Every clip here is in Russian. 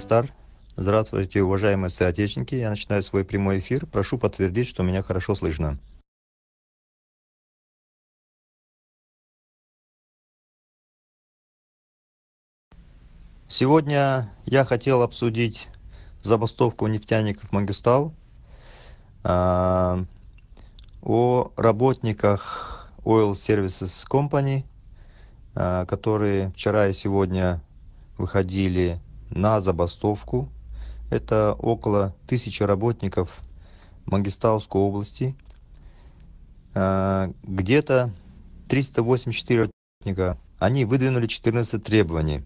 Евростар. Здравствуйте, уважаемые соотечественники. Я начинаю свой прямой эфир. Прошу подтвердить, что меня хорошо слышно. Сегодня я хотел обсудить забастовку нефтяников Магистал, а, о работниках Oil Services Company, а, которые вчера и сегодня выходили на забастовку это около тысячи работников Магисталской области э, где-то 384 работника. они выдвинули 14 требований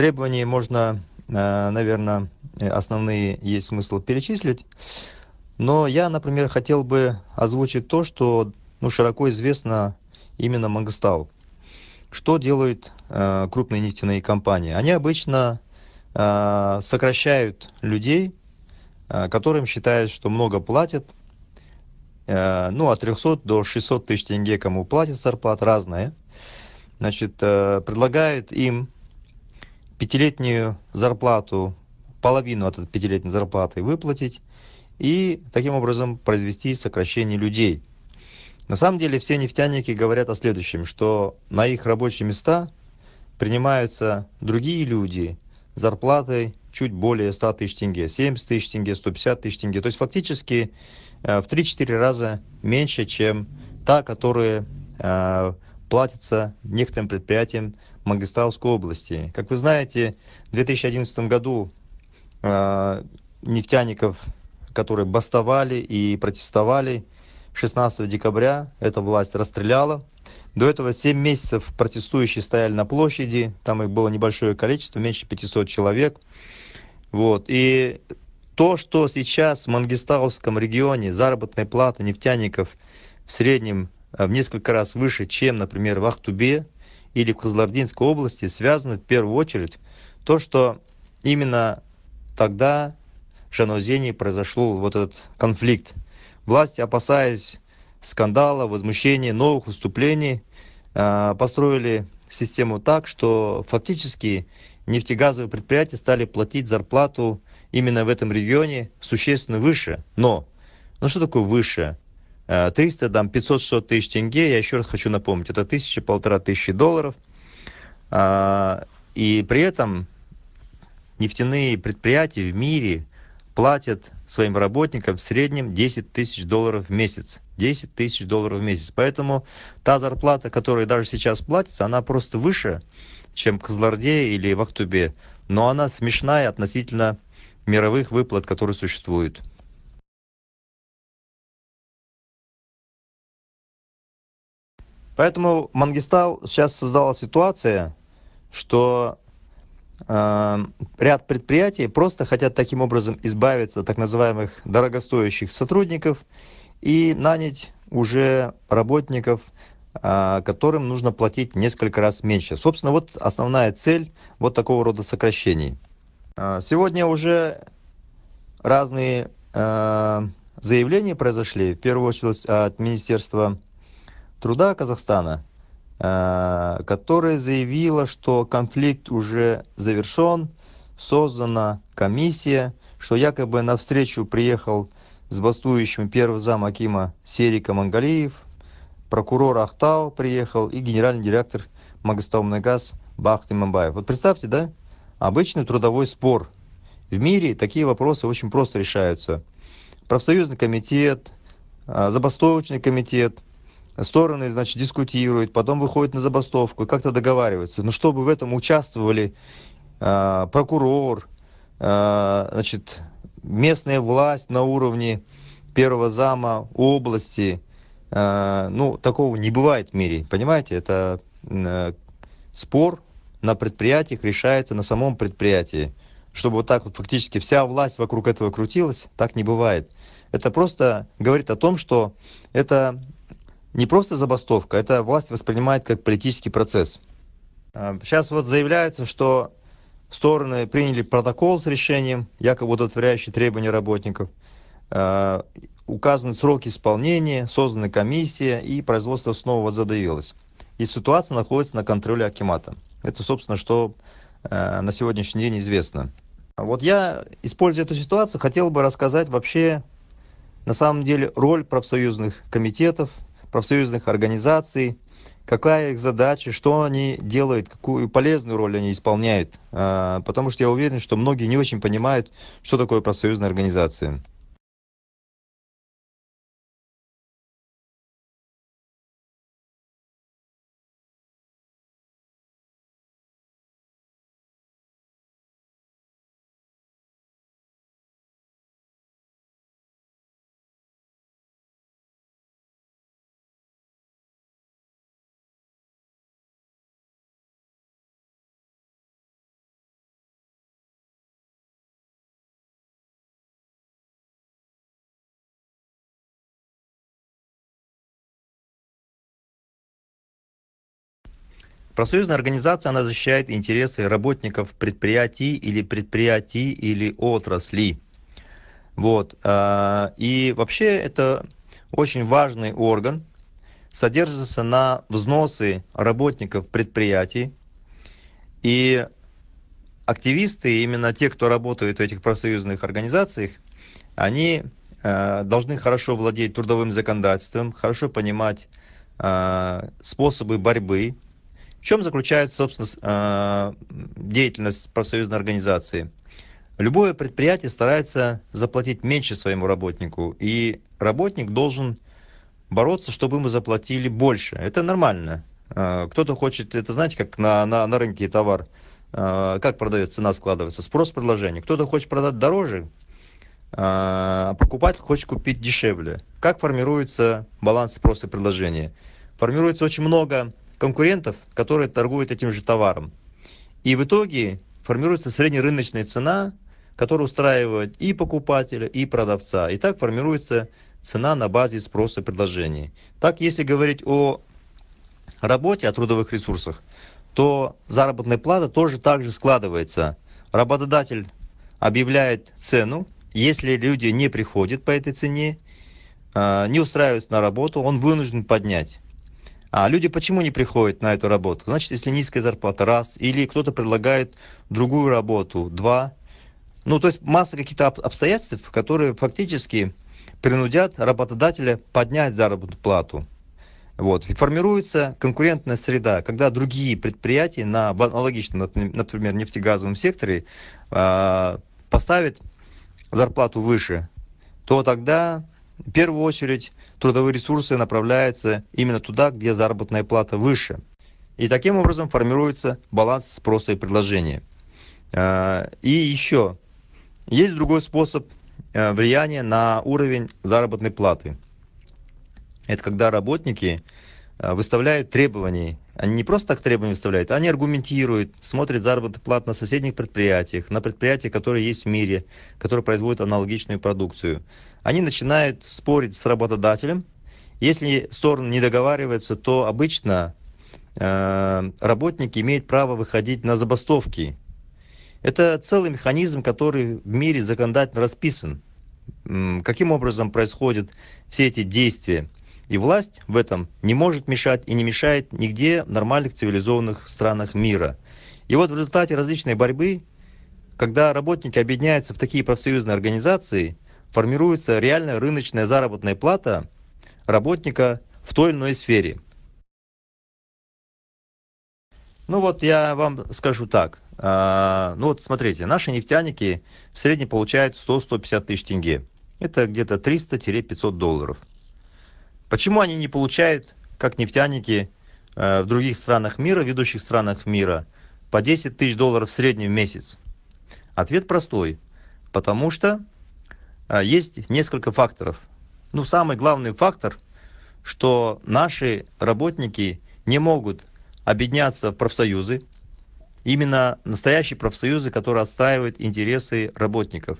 требований можно, э, наверное, основные есть смысл перечислить. Но я, например, хотел бы озвучить то, что ну, широко известно именно Мангстау. Что делают э, крупные нефтяные компании? Они обычно э, сокращают людей, э, которым считают, что много платят. Э, ну, от 300 до 600 тысяч тенге кому платят зарплат, разные. Значит, э, предлагают им пятилетнюю зарплату, половину от этой пятилетней зарплаты выплатить и таким образом произвести сокращение людей. На самом деле все нефтяники говорят о следующем, что на их рабочие места принимаются другие люди с зарплатой чуть более 100 тысяч тенге, 70 тысяч тенге, 150 тысяч тенге. То есть фактически э, в 3-4 раза меньше, чем та, которая э, платится некоторым предприятиям Мангистауской области. Как вы знаете, в 2011 году э, нефтяников, которые бастовали и протестовали, 16 декабря эта власть расстреляла. До этого 7 месяцев протестующие стояли на площади, там их было небольшое количество, меньше 500 человек. Вот. И то, что сейчас в Мангистауском регионе заработная плата нефтяников в среднем Э, в несколько раз выше, чем, например, в Ахтубе или в Кызылординской области, связано в первую очередь то, что именно тогда в Шанаузении произошел вот этот конфликт. Власти, опасаясь скандала, возмущения, новых выступлений, э, построили систему так, что фактически нефтегазовые предприятия стали платить зарплату именно в этом регионе существенно выше. Но, ну что такое выше? 300, э, там, 500-600 тысяч тенге, я еще раз хочу напомнить, это тысяча, полтора тысячи долларов. А, и при этом нефтяные предприятия в мире платят своим работникам в среднем 10 тысяч долларов в месяц. 10 тысяч долларов в месяц. Поэтому та зарплата, которая даже сейчас платится, она просто выше, чем в Казларде или в Актубе. Но она смешная относительно мировых выплат, которые существуют. Поэтому Мангистау сейчас создала ситуация, что э, ряд предприятий просто хотят таким образом избавиться от так называемых дорогостоящих сотрудников и нанять уже работников, э, которым нужно платить несколько раз меньше. Собственно, вот основная цель вот такого рода сокращений. Э, сегодня уже разные э, заявления произошли, в первую очередь от Министерства труда Казахстана, э, которая заявила, что конфликт уже завершен, создана комиссия, что якобы навстречу приехал с бастующим первый зам Акима Серика Мангалиев, прокурор Ахтау приехал и генеральный директор Магастаумнагаз Бахты Мамбаев. Вот представьте, да, обычный трудовой спор. В мире такие вопросы очень просто решаются. Профсоюзный комитет, э, забастовочный комитет – стороны, значит, дискутируют, потом выходят на забастовку, как-то договариваются. Но ну, чтобы в этом участвовали э, прокурор, э, значит, местная власть на уровне первого зама области, э, ну, такого не бывает в мире, понимаете? Это э, спор на предприятиях решается на самом предприятии. Чтобы вот так вот фактически вся власть вокруг этого крутилась, так не бывает. Это просто говорит о том, что это не просто забастовка, это власть воспринимает как политический процесс. Сейчас а, вот заявляется, что стороны приняли протокол с решением, якобы удовлетворяющий требования работников. А, указаны срок исполнения, создана комиссия и производство снова возобновилось. И ситуация находится на контроле Акимата. Это, собственно, что а, на сегодняшний день известно. Вот я, используя эту ситуацию, хотел бы рассказать вообще, на самом деле, роль профсоюзных комитетов, профсоюзных организаций, какая их задача, что они делают, какую полезную роль они исполняют. А, потому что я уверен, что многие не очень понимают, что такое профсоюзная организация. Профсоюзная организация, она защищает интересы работников предприятий или предприятий или отрасли. Вот. А, и вообще это очень важный орган, содержится на взносы работников предприятий. И активисты, именно те, кто работают в этих профсоюзных организациях, они а, должны хорошо владеть трудовым законодательством, хорошо понимать а, способы борьбы в чем заключается, собственно, а, деятельность профсоюзной организации? Любое предприятие старается заплатить меньше своему работнику, и работник должен бороться, чтобы ему заплатили больше. Это нормально. А, кто-то хочет, это знаете, как на, на, на рынке товар, а, как продается, цена складывается, спрос, предложение. Кто-то хочет продать дороже, а покупатель хочет купить дешевле. Как формируется баланс спроса и предложения? Формируется очень много конкурентов, которые торгуют этим же товаром. И в итоге формируется среднерыночная цена, которая устраивает и покупателя, и продавца. И так формируется цена на базе спроса и предложения. Так, если говорить о работе, о трудовых ресурсах, то заработная плата тоже так же складывается. Работодатель объявляет цену, если люди не приходят по этой цене, а, не устраиваются на работу, он вынужден поднять. А люди почему не приходят на эту работу? Значит, если низкая зарплата, раз, или кто-то предлагает другую работу, два. Ну, то есть масса каких-то обстоятельств, которые фактически принудят работодателя поднять заработную плату. Вот. И формируется конкурентная среда, когда другие предприятия на аналогичном, например, нефтегазовом секторе э, поставят зарплату выше, то тогда в первую очередь трудовые ресурсы направляются именно туда, где заработная плата выше. И таким образом формируется баланс спроса и предложения. А, и еще есть другой способ а, влияния на уровень заработной платы. Это когда работники Э, выставляют требований. Они не просто так требования выставляют, они аргументируют, смотрят заработную плату на соседних предприятиях, на предприятиях, которые есть в мире, которые производят аналогичную продукцию. Они начинают спорить с работодателем. Если стороны не договариваются, то обычно э, работники имеют право выходить на забастовки. Это целый механизм, который в мире законодательно расписан. Каким образом происходят все эти действия? И власть в этом не может мешать и не мешает нигде в нормальных цивилизованных странах мира. И вот в результате различной борьбы, когда работники объединяются в такие профсоюзные организации, формируется реальная рыночная заработная плата работника в той или иной сфере. Ну вот я вам скажу так. А, ну вот смотрите, наши нефтяники в среднем получают 100-150 тысяч тенге. Это где-то 300-500 долларов почему они не получают как нефтяники э, в других странах мира ведущих странах мира по 10 тысяч долларов в среднем в месяц ответ простой потому что э, есть несколько факторов ну самый главный фактор что наши работники не могут объединяться в профсоюзы именно настоящие профсоюзы которые отстаивают интересы работников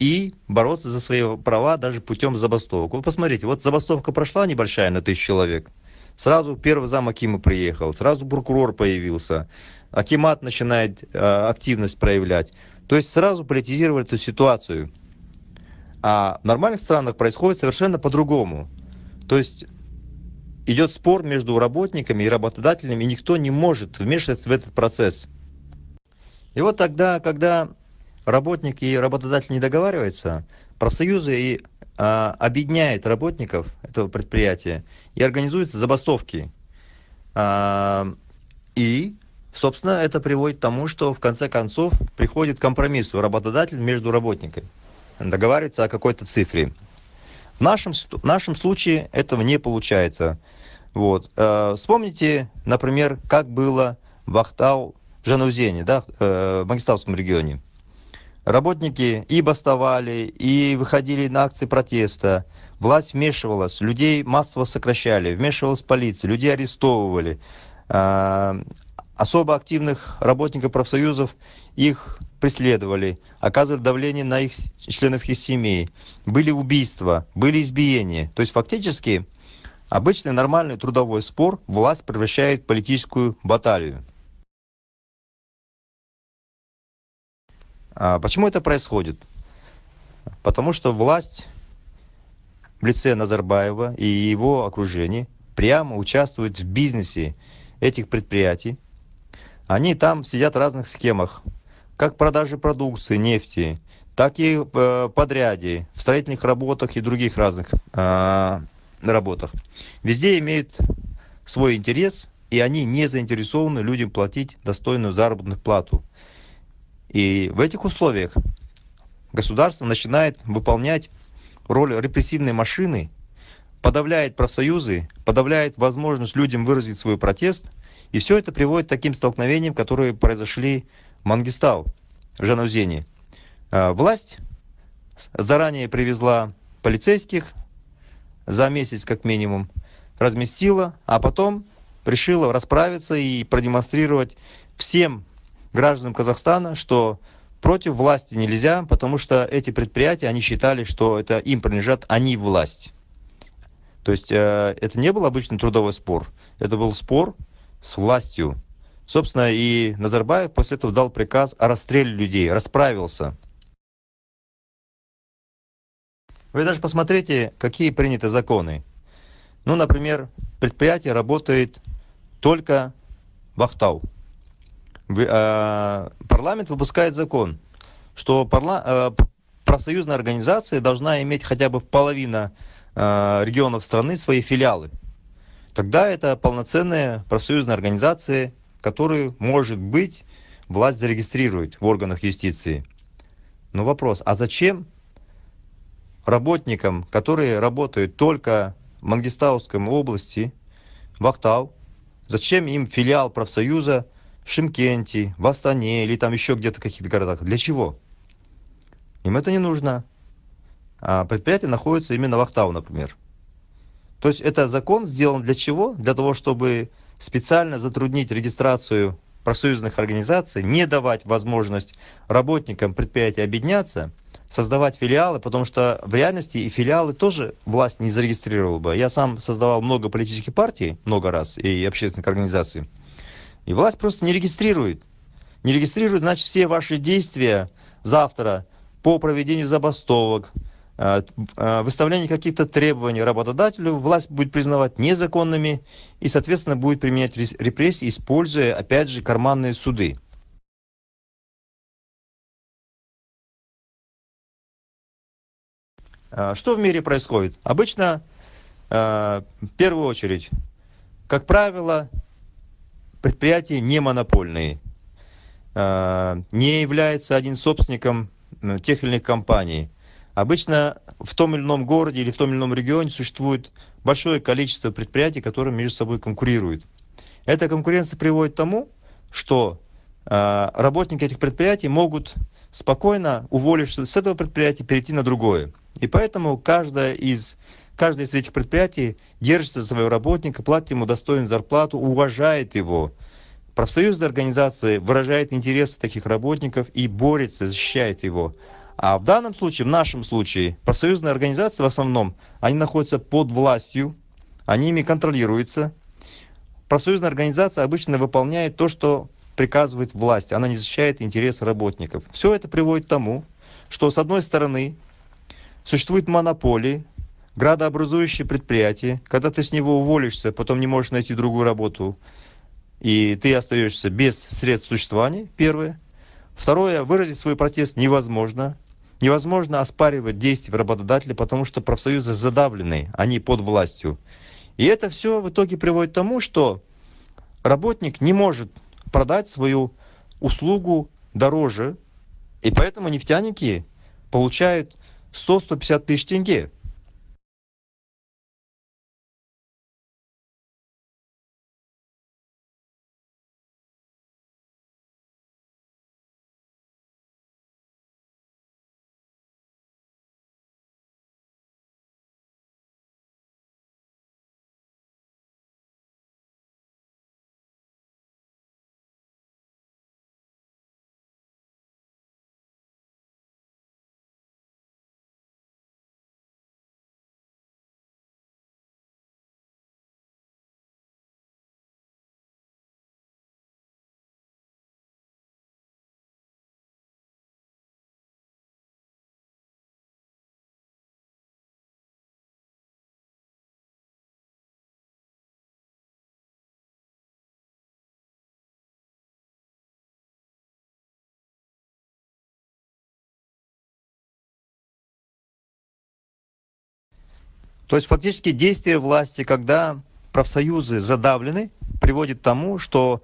и бороться за свои права даже путем забастовок. Вы посмотрите, вот забастовка прошла небольшая на тысячу человек. Сразу первый зам Акима приехал, сразу прокурор появился. Акимат начинает э, активность проявлять. То есть сразу политизировали эту ситуацию. А в нормальных странах происходит совершенно по-другому. То есть идет спор между работниками и работодателями, и никто не может вмешиваться в этот процесс. И вот тогда, когда работник и работодатель не договариваются, профсоюзы и а, объединяет работников этого предприятия и организуются забастовки. А, и, собственно, это приводит к тому, что в конце концов приходит компромисс у работодателя между работниками. Договаривается о какой-то цифре. В нашем, в нашем случае этого не получается. Вот. Э, вспомните, например, как было в Ахтау, в Жанаузене, да, э, в Магистравском регионе. Работники и бастовали, и выходили на акции протеста. Власть вмешивалась, людей массово сокращали, вмешивалась полиция, людей арестовывали. А, особо активных работников профсоюзов их преследовали, оказывали давление на их членов их семей. Были убийства, были избиения. То есть фактически обычный нормальный трудовой спор власть превращает в политическую баталию. А, почему это происходит? Потому что власть в лице Назарбаева и его окружения прямо участвует в бизнесе этих предприятий. Они там сидят в разных схемах, как продажи продукции, нефти, так и э, подряде, в строительных работах и других разных э, работах. Везде имеют свой интерес, и они не заинтересованы людям платить достойную заработную плату – и в этих условиях государство начинает выполнять роль репрессивной машины, подавляет профсоюзы, подавляет возможность людям выразить свой протест. И все это приводит к таким столкновениям, которые произошли в Мангистау, в Жанузене. А, власть заранее привезла полицейских за месяц как минимум, разместила, а потом решила расправиться и продемонстрировать всем гражданам Казахстана, что против власти нельзя, потому что эти предприятия, они считали, что это им принадлежат, они а власть. То есть э, это не был обычный трудовой спор, это был спор с властью. Собственно, и Назарбаев после этого дал приказ о расстреле людей, расправился. Вы даже посмотрите, какие приняты законы. Ну, например, предприятие работает только в Ахтау. А, парламент выпускает закон, что парла, а, профсоюзная организация должна иметь хотя бы в половина а, регионов страны свои филиалы. Тогда это полноценная профсоюзная организация, которую может быть, власть зарегистрирует в органах юстиции. Но вопрос, а зачем работникам, которые работают только в Мангистауской области, в Ахтау, зачем им филиал профсоюза – в Шимкенте, в Астане или там еще где-то в каких-то городах. Для чего? Им это не нужно. А предприятие находится именно в Ахтау, например. То есть это закон сделан для чего? Для того, чтобы специально затруднить регистрацию профсоюзных организаций, не давать возможность работникам предприятия объединяться, создавать филиалы, потому что в реальности и филиалы тоже власть не зарегистрировала бы. Я сам создавал много политических партий, много раз, и общественных организаций. И власть просто не регистрирует. Не регистрирует, значит, все ваши действия завтра по проведению забастовок, э, э, выставление каких-то требований работодателю власть будет признавать незаконными и, соответственно, будет применять репрессии, используя, опять же, карманные суды. Э, что в мире происходит? Обычно, в первую очередь, как правило, предприятия не монопольные, а, не является один собственником тех или иных компаний. Обычно в том или ином городе или в том или ином регионе существует большое количество предприятий, которые между собой конкурируют. Эта конкуренция приводит к тому, что а, работники этих предприятий могут спокойно, уволившись с этого предприятия, перейти на другое. И поэтому каждая из Каждое из этих предприятий держится за своего работника, платит ему достойную зарплату, уважает его. профсоюзная организация выражает интересы таких работников и борется, защищает его. А в данном случае, в нашем случае, профсоюзные организации в основном, они находятся под властью, они ими контролируются. Профсоюзная организация обычно выполняет то, что приказывает власть. Она не защищает интересы работников. Все это приводит к тому, что с одной стороны существуют монополии, градообразующее предприятие когда ты с него уволишься потом не можешь найти другую работу и ты остаешься без средств существования. первое второе выразить свой протест невозможно невозможно оспаривать действия работодателя потому что профсоюзы задавлены они а под властью и это все в итоге приводит к тому что работник не может продать свою услугу дороже и поэтому нефтяники получают сто сто пятьдесят тысяч тенге То есть фактически действия власти, когда профсоюзы задавлены, приводит к тому, что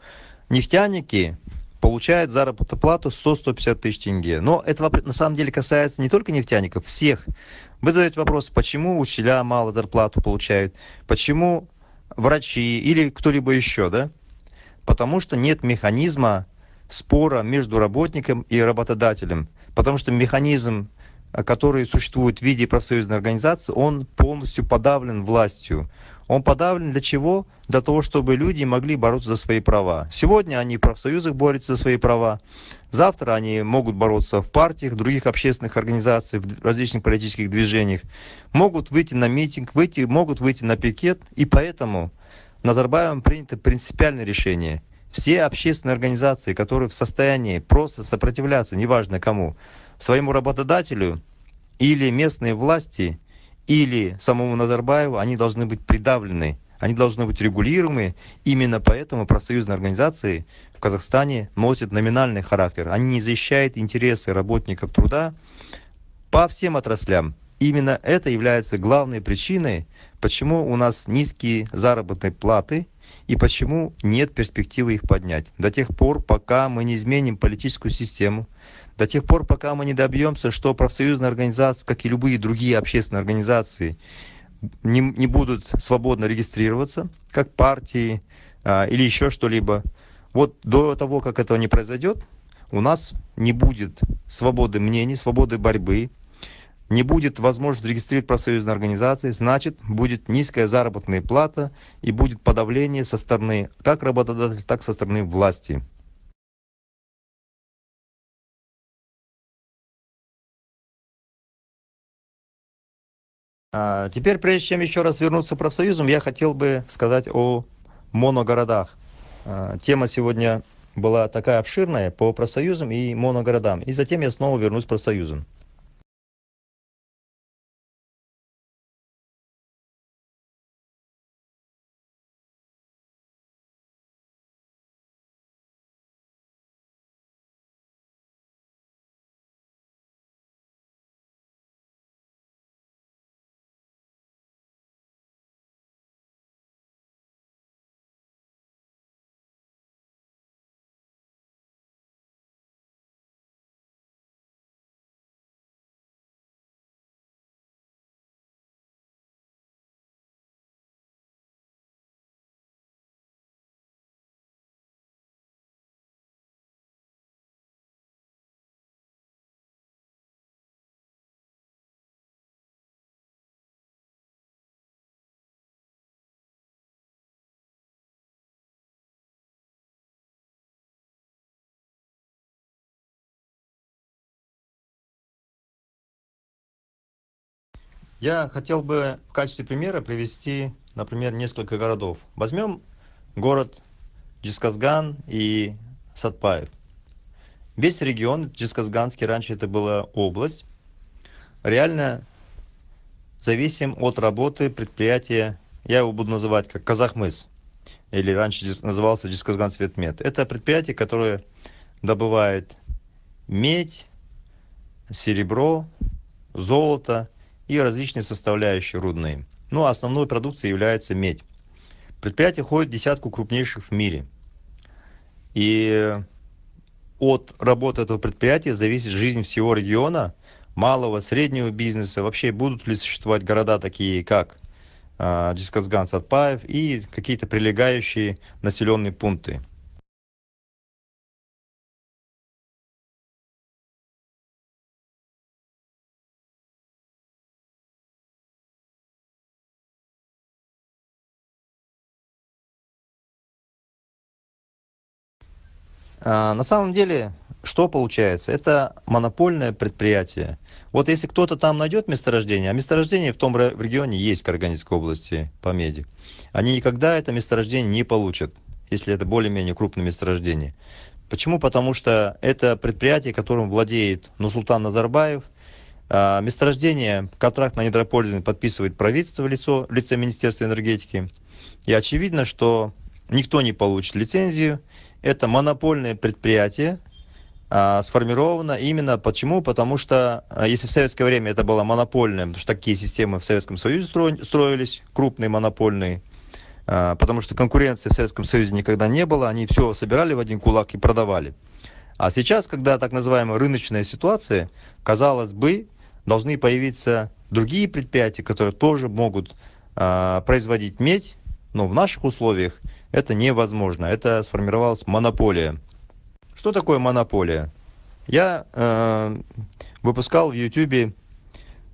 нефтяники получают заработную 100-150 тысяч тенге. Но это на самом деле касается не только нефтяников, всех. Вы задаете вопрос, почему учителя мало зарплату получают, почему врачи или кто-либо еще, да? Потому что нет механизма спора между работником и работодателем. Потому что механизм а, который существует в виде профсоюзной организации, он полностью подавлен властью. Он подавлен для чего? Для того, чтобы люди могли бороться за свои права. Сегодня они в профсоюзах борются за свои права, завтра они могут бороться в партиях, в других общественных организациях, в различных политических движениях, могут выйти на митинг, выйти, могут выйти на пикет, и поэтому Назарбаевым принято принципиальное решение. Все общественные организации, которые в состоянии просто сопротивляться, неважно кому, своему работодателю или местные власти, или самому Назарбаеву, они должны быть придавлены, они должны быть регулируемы. Именно поэтому профсоюзные организации в Казахстане носят номинальный характер. Они не защищают интересы работников труда по всем отраслям. Именно это является главной причиной, почему у нас низкие заработные платы и почему нет перспективы их поднять. До тех пор, пока мы не изменим политическую систему, до тех пор пока мы не добьемся, что профсоюзная организация как и любые другие общественные организации не не будут свободно регистрироваться как партии а, или еще что-либо вот до того как этого не произойдет, у нас не будет свободы мнений свободы борьбы не будет возможности регистрировать профсоюзные организации, значит, будет низкая заработная плата и будет подавление со стороны как работодателя, так и со стороны власти. А, теперь, прежде чем еще раз вернуться к профсоюзам, я хотел бы сказать о моногородах. А, тема сегодня была такая обширная по профсоюзам и моногородам. И затем я снова вернусь к профсоюзам. я хотел бы в качестве примера привести например несколько городов возьмем город Джисказган и сатпаев весь регион Джисказганский раньше это была область реально зависим от работы предприятия я его буду называть как казахмыс или раньше назывался жезказгансветмет это предприятие которое добывает медь серебро золото и различные составляющие рудные. Ну а основной продукцией является медь. Предприятие входит в десятку крупнейших в мире. И от работы этого предприятия зависит жизнь всего региона, малого, среднего бизнеса. Вообще, будут ли существовать города такие, как а, Джисказган, Сатпаев и какие-то прилегающие населенные пункты. А, на самом деле, что получается? Это монопольное предприятие. Вот если кто-то там найдет месторождение, а месторождение в том регионе есть Карганинской области по меди, они никогда это месторождение не получат, если это более-менее крупное месторождение. Почему? Потому что это предприятие, которым владеет Нурсултан Назарбаев. А, месторождение, контракт на недропользование подписывает правительство в лицо, в лице Министерства энергетики. И очевидно, что никто не получит лицензию. Это монопольное предприятие, а, сформировано именно почему? Потому что а, если в советское время это было монопольным, потому что такие системы в Советском Союзе строились, крупные монопольные, а, потому что конкуренции в Советском Союзе никогда не было, они все собирали в один кулак и продавали. А сейчас, когда так называемая рыночная ситуация, казалось бы, должны появиться другие предприятия, которые тоже могут производить медь, но в наших условиях это невозможно. Это сформировалась монополия. Что такое монополия? Я э, выпускал в YouTube,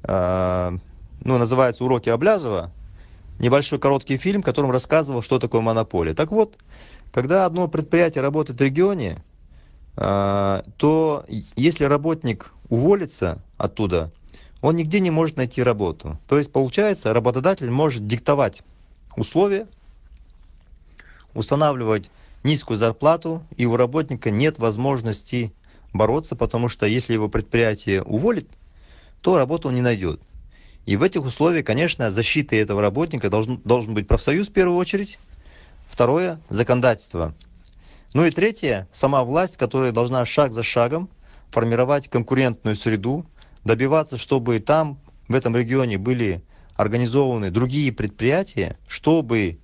э, ну, называется «Уроки Облязова», небольшой короткий фильм, в котором рассказывал, что такое монополия. Так вот, когда одно предприятие работает в регионе, э, то если работник уволится оттуда, он нигде не может найти работу. То есть, получается, работодатель может диктовать условия, устанавливать низкую зарплату, и у работника нет возможности бороться, потому что если его предприятие уволит, то работу он не найдет. И в этих условиях, конечно, защитой этого работника должен, должен быть профсоюз в первую очередь, второе – законодательство. Ну и третье – сама власть, которая должна шаг за шагом формировать конкурентную среду, добиваться, чтобы там, в этом регионе, были организованы другие предприятия, чтобы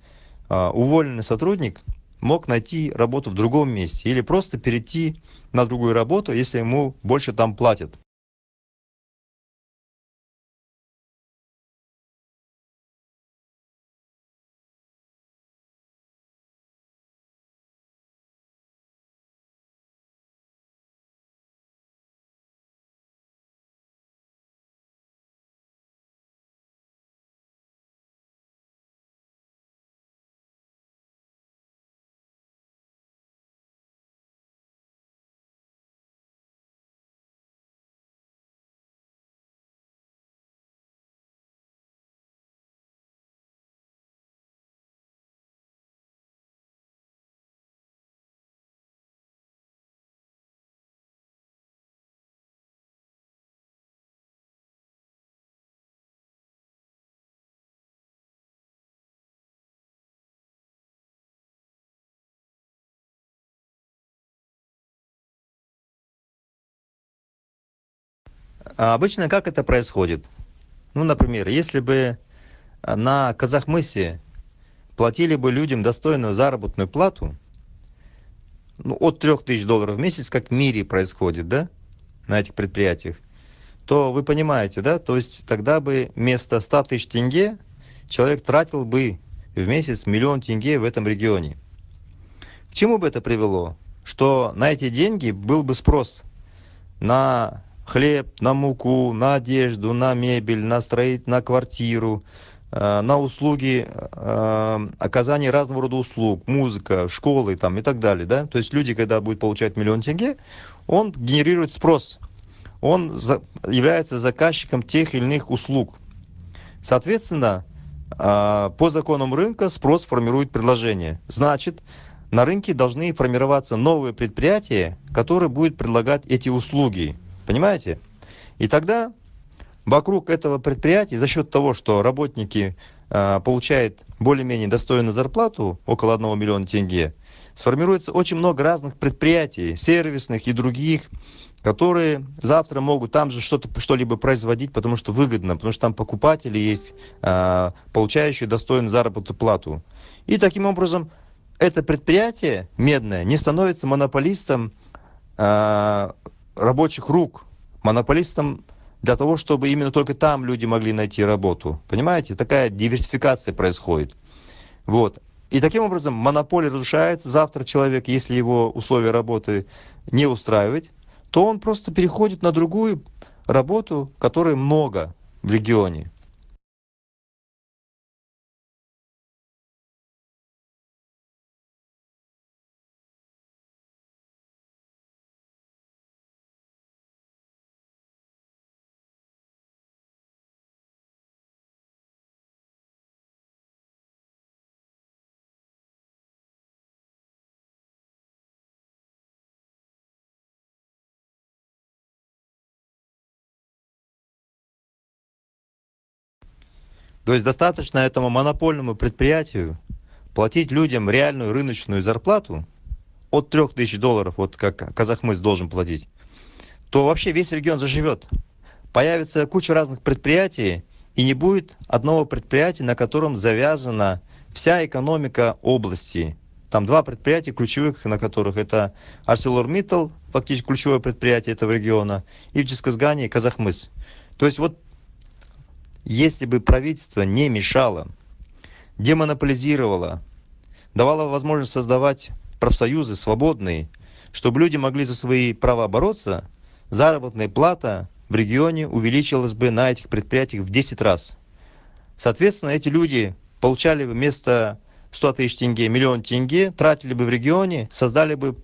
а, уволенный сотрудник мог найти работу в другом месте или просто перейти на другую работу, если ему больше там платят. А обычно как это происходит? Ну, например, если бы а, на Казахмысе платили бы людям достойную заработную плату, ну, от 3000 долларов в месяц, как в мире происходит, да, на этих предприятиях, то вы понимаете, да, то есть тогда бы вместо 100 тысяч тенге человек тратил бы в месяц миллион тенге в этом регионе. К чему бы это привело? Что на эти деньги был бы спрос на хлеб, на муку, на одежду, на мебель, на строить, на квартиру, э, на услуги, э, оказание разного рода услуг, музыка, школы там и так далее, да. То есть люди, когда будут получать миллион тенге, он генерирует спрос, он за, является заказчиком тех или иных услуг. Соответственно, э, по законам рынка спрос формирует предложение. Значит, на рынке должны формироваться новые предприятия, которые будут предлагать эти услуги понимаете и тогда вокруг этого предприятия за счет того что работники а, получают более-менее достойную зарплату около одного миллиона тенге сформируется очень много разных предприятий сервисных и других которые завтра могут там же что-то что-либо производить потому что выгодно потому что там покупатели есть а, получающие достойную заработную плату и таким образом это предприятие медное не становится монополистом а, рабочих рук монополистам для того, чтобы именно только там люди могли найти работу. Понимаете? Такая диверсификация происходит. Вот. И таким образом монополия разрушается. Завтра человек, если его условия работы не устраивать, то он просто переходит на другую работу, которой много в регионе. То есть достаточно этому монопольному предприятию платить людям реальную рыночную зарплату от 3000 долларов, вот как Казахмыс должен платить, то вообще весь регион заживет. Появится куча разных предприятий, и не будет одного предприятия, на котором завязана вся экономика области. Там два предприятия ключевых, на которых это ArcelorMittal, фактически ключевое предприятие этого региона, и в Джисказгане Казахмыс. То есть вот если бы правительство не мешало, демонополизировало, давало возможность создавать профсоюзы свободные, чтобы люди могли за свои права бороться, заработная плата в регионе увеличилась бы на этих предприятиях в 10 раз. Соответственно, эти люди получали бы вместо 100 тысяч тенге миллион тенге, тратили бы в регионе, создали бы,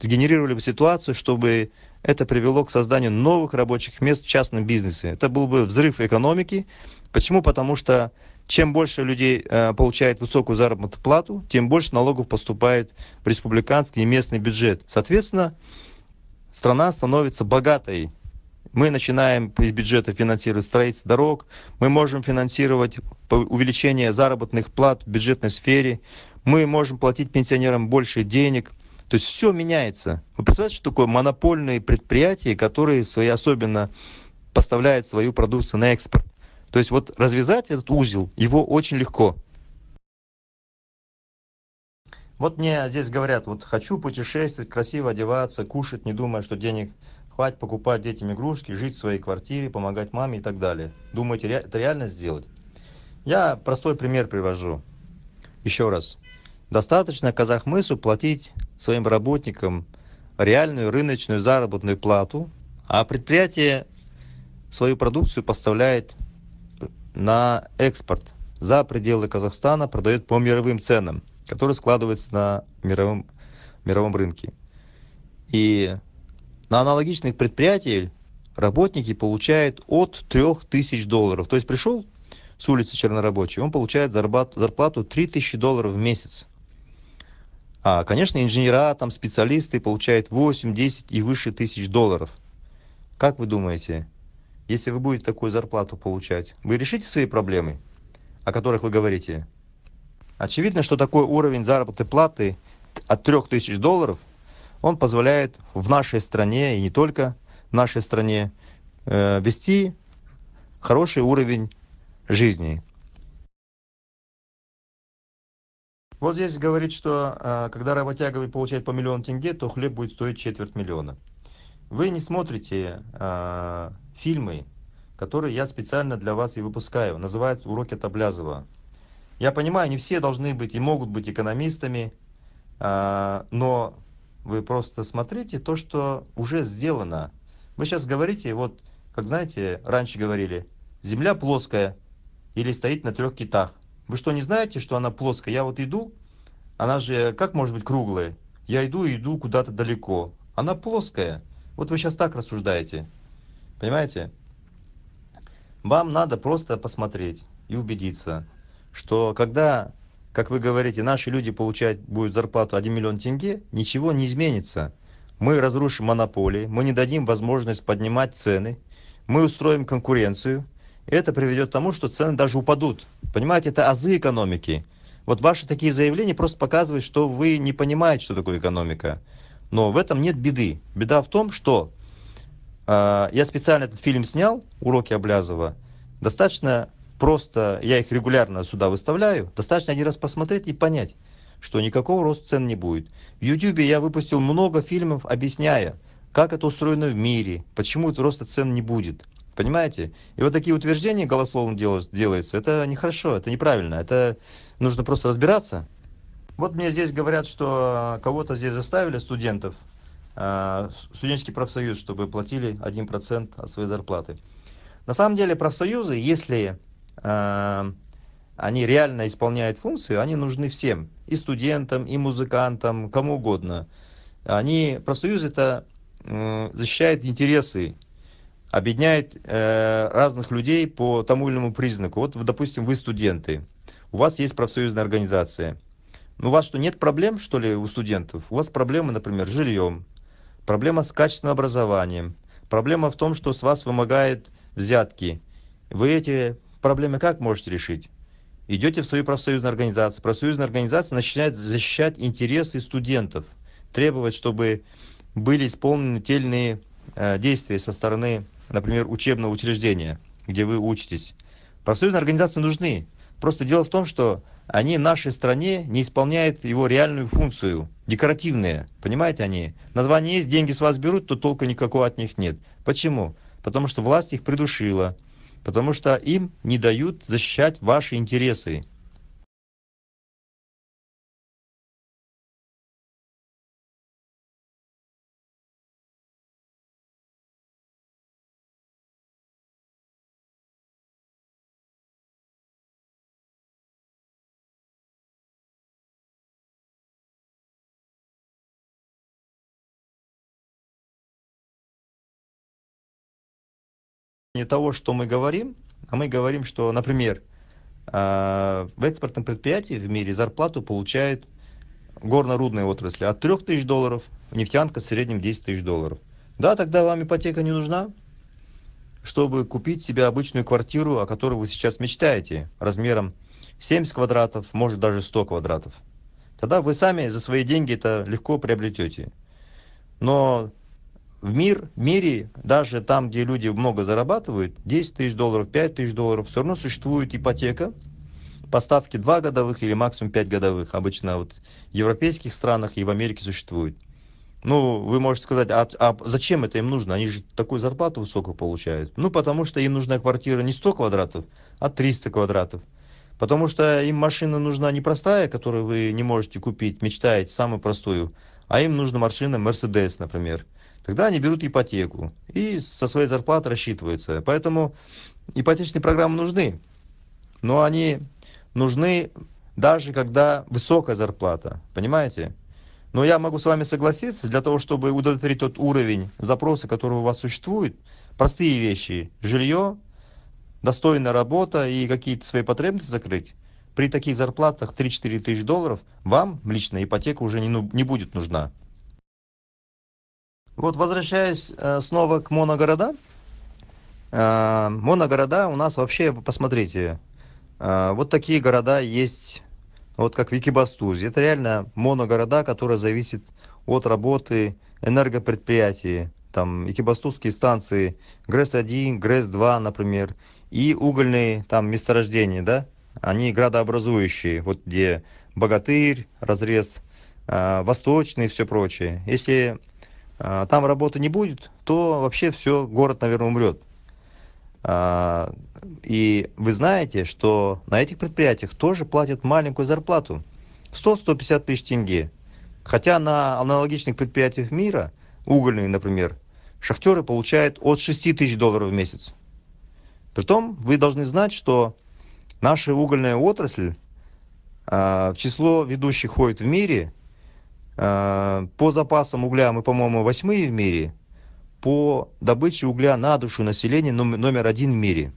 сгенерировали бы ситуацию, чтобы это привело к созданию новых рабочих мест в частном бизнесе. Это был бы взрыв экономики. Почему? Потому что чем больше людей э, получает высокую заработную плату, тем больше налогов поступает в республиканский и местный бюджет. Соответственно, страна становится богатой. Мы начинаем из бюджета финансировать строительство дорог, мы можем финансировать увеличение заработных плат в бюджетной сфере, мы можем платить пенсионерам больше денег – то есть все меняется. Вы представляете, что такое монопольные предприятия, которые свои особенно поставляют свою продукцию на экспорт. То есть вот развязать этот узел, его очень легко. Вот мне здесь говорят, вот хочу путешествовать, красиво одеваться, кушать, не думая, что денег хватит, покупать детям игрушки, жить в своей квартире, помогать маме и так далее. Думаете, это реально сделать? Я простой пример привожу. Еще раз достаточно казахмысу платить своим работникам реальную рыночную заработную плату, а предприятие свою продукцию поставляет на экспорт за пределы Казахстана, продает по мировым ценам, которые складываются на мировом, мировом рынке. И на аналогичных предприятиях работники получают от 3000 долларов. То есть пришел с улицы чернорабочий, он получает зарплату 3000 долларов в месяц. А, конечно, инженера, там специалисты получают 8, 10 и выше тысяч долларов. Как вы думаете, если вы будете такую зарплату получать, вы решите свои проблемы, о которых вы говорите? Очевидно, что такой уровень заработной платы от 3000 долларов, он позволяет в нашей стране, и не только в нашей стране, э, вести хороший уровень жизни. Вот здесь говорит, что э, когда работяга получает по миллиону тенге, то хлеб будет стоить четверть миллиона. Вы не смотрите э, фильмы, которые я специально для вас и выпускаю. Называется «Уроки Таблязова». Я понимаю, не все должны быть и могут быть экономистами, э, но вы просто смотрите то, что уже сделано. Вы сейчас говорите, вот, как знаете, раньше говорили, земля плоская или стоит на трех китах. Вы что, не знаете, что она плоская? Я вот иду, она же как может быть круглая? Я иду и иду куда-то далеко. Она плоская. Вот вы сейчас так рассуждаете. Понимаете? Вам надо просто посмотреть и убедиться, что когда, как вы говорите, наши люди получать будут зарплату 1 миллион тенге, ничего не изменится. Мы разрушим монополии, мы не дадим возможность поднимать цены, мы устроим конкуренцию – это приведет к тому, что цены даже упадут. Понимаете, это азы экономики. Вот ваши такие заявления просто показывают, что вы не понимаете, что такое экономика. Но в этом нет беды. Беда в том, что э, я специально этот фильм снял, уроки Облязова. Достаточно просто, я их регулярно сюда выставляю, достаточно один раз посмотреть и понять, что никакого роста цен не будет. В YouTube я выпустил много фильмов, объясняя, как это устроено в мире, почему роста цен не будет. Понимаете? И вот такие утверждения голословно делаются. Это нехорошо, это неправильно. Это нужно просто разбираться. Вот мне здесь говорят, что кого-то здесь заставили, студентов, э, студенческий профсоюз, чтобы платили 1% от своей зарплаты. На самом деле профсоюзы, если э, они реально исполняют функцию, они нужны всем. И студентам, и музыкантам, кому угодно. Они, профсоюз это э, защищает интересы объединяет э, разных людей по тому или иному признаку. Вот, допустим, вы студенты, у вас есть профсоюзная организация. Ну, у вас что, нет проблем, что ли, у студентов? У вас проблемы, например, с жильем, проблема с качественным образованием, проблема в том, что с вас вымогают взятки. Вы эти проблемы как можете решить? Идете в свою профсоюзную организацию. Профсоюзная организация начинает защищать интересы студентов, требовать, чтобы были исполнены тельные или э, действия со стороны например учебного учреждения где вы учитесь профсоюзные организации нужны просто дело в том что они в нашей стране не исполняют его реальную функцию декоративные понимаете они название есть деньги с вас берут то толка никакого от них нет почему потому что власть их придушила потому что им не дают защищать ваши интересы не того, что мы говорим, а мы говорим, что, например, э, в экспортном предприятии в мире зарплату получают горно-рудные отрасли от 3 тысяч долларов, нефтянка в среднем 10 тысяч долларов. Да, тогда вам ипотека не нужна, чтобы купить себе обычную квартиру, о которой вы сейчас мечтаете, размером 70 квадратов, может даже 100 квадратов. Тогда вы сами за свои деньги это легко приобретете. Но в мир, в мире, даже там, где люди много зарабатывают, 10 тысяч долларов, 5 тысяч долларов, все равно существует ипотека, поставки 2 годовых или максимум 5 годовых. Обычно вот в европейских странах и в Америке существует. Ну, вы можете сказать, а, а зачем это им нужно? Они же такую зарплату высокую получают. Ну, потому что им нужна квартира не 100 квадратов, а 300 квадратов. Потому что им машина нужна не простая, которую вы не можете купить, мечтаете, самую простую, а им нужна машина Mercedes, например. Тогда они берут ипотеку и со своей зарплаты рассчитываются. Поэтому ипотечные программы нужны. Но они нужны даже когда высокая зарплата, понимаете? Но я могу с вами согласиться, для того, чтобы удовлетворить тот уровень запроса, который у вас существует, простые вещи, жилье, достойная работа и какие-то свои потребности закрыть, при таких зарплатах 3-4 тысячи долларов вам лично ипотека уже не, ну, не будет нужна. Вот возвращаясь э, снова к моногорода, э, моногорода у нас вообще, посмотрите, э, вот такие города есть, вот как Викибастузи. Это реально моногорода, которые зависят от работы энергопредприятий. Там Викибастузские станции ГРЭС-1, ГРЭС-2, например, и угольные там месторождения, да, они градообразующие, вот где Богатырь, разрез Восточный и все прочее. Если а, там работы не будет то вообще все город наверное умрет. А, и вы знаете что на этих предприятиях тоже платят маленькую зарплату 100-150 тысяч тенге хотя на аналогичных предприятиях мира угольные например шахтеры получают от 6 тысяч долларов в месяц притом вы должны знать что наша угольная отрасль а, в число ведущих ходит в мире Э, по запасам угля мы, по-моему, восьмые в мире. По добыче угля на душу населения номер один в мире.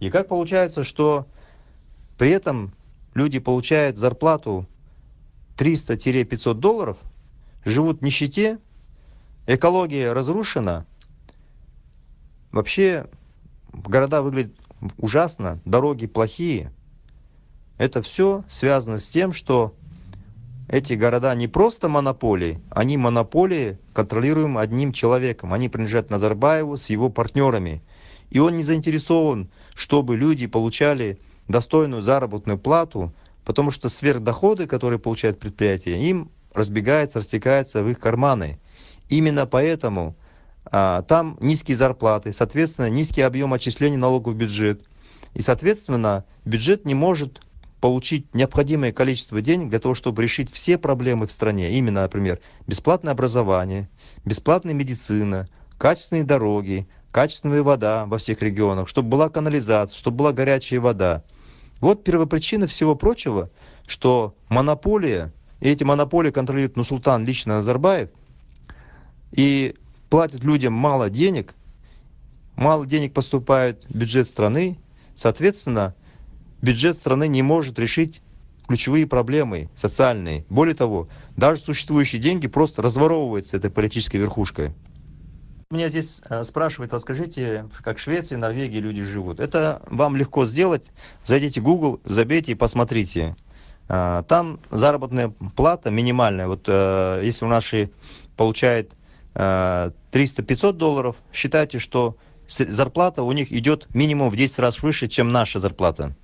И как получается, что при этом люди получают зарплату 300-500 долларов, живут в нищете, экология разрушена, вообще города выглядят ужасно, дороги плохие. Это все связано с тем, что эти города не просто монополии, они монополии контролируем одним человеком. Они принадлежат Назарбаеву с его партнерами. И он не заинтересован, чтобы люди получали достойную заработную плату, потому что сверхдоходы, которые получают предприятия, им разбегается, растекается в их карманы. Именно поэтому а, там низкие зарплаты, соответственно, низкий объем отчислений налогов в бюджет. И, соответственно, бюджет не может получить необходимое количество денег для того, чтобы решить все проблемы в стране. Именно, например, бесплатное образование, бесплатная медицина, качественные дороги, качественная вода во всех регионах, чтобы была канализация, чтобы была горячая вода. Вот первопричина всего прочего, что монополия, и эти монополии контролирует Нусултан лично Назарбаев, и платят людям мало денег, мало денег поступает в бюджет страны, соответственно, бюджет страны не может решить ключевые проблемы социальные. Более того, даже существующие деньги просто разворовываются этой политической верхушкой меня здесь э, спрашивают, вот скажите, как в Швеции, Норвегии люди живут. Это вам легко сделать. Зайдите в Google, забейте и посмотрите. А, там заработная плата минимальная. Вот э, если у нашей получает 300-500 э, долларов, считайте, что зарплата у них идет минимум в 10 раз выше, чем наша зарплата.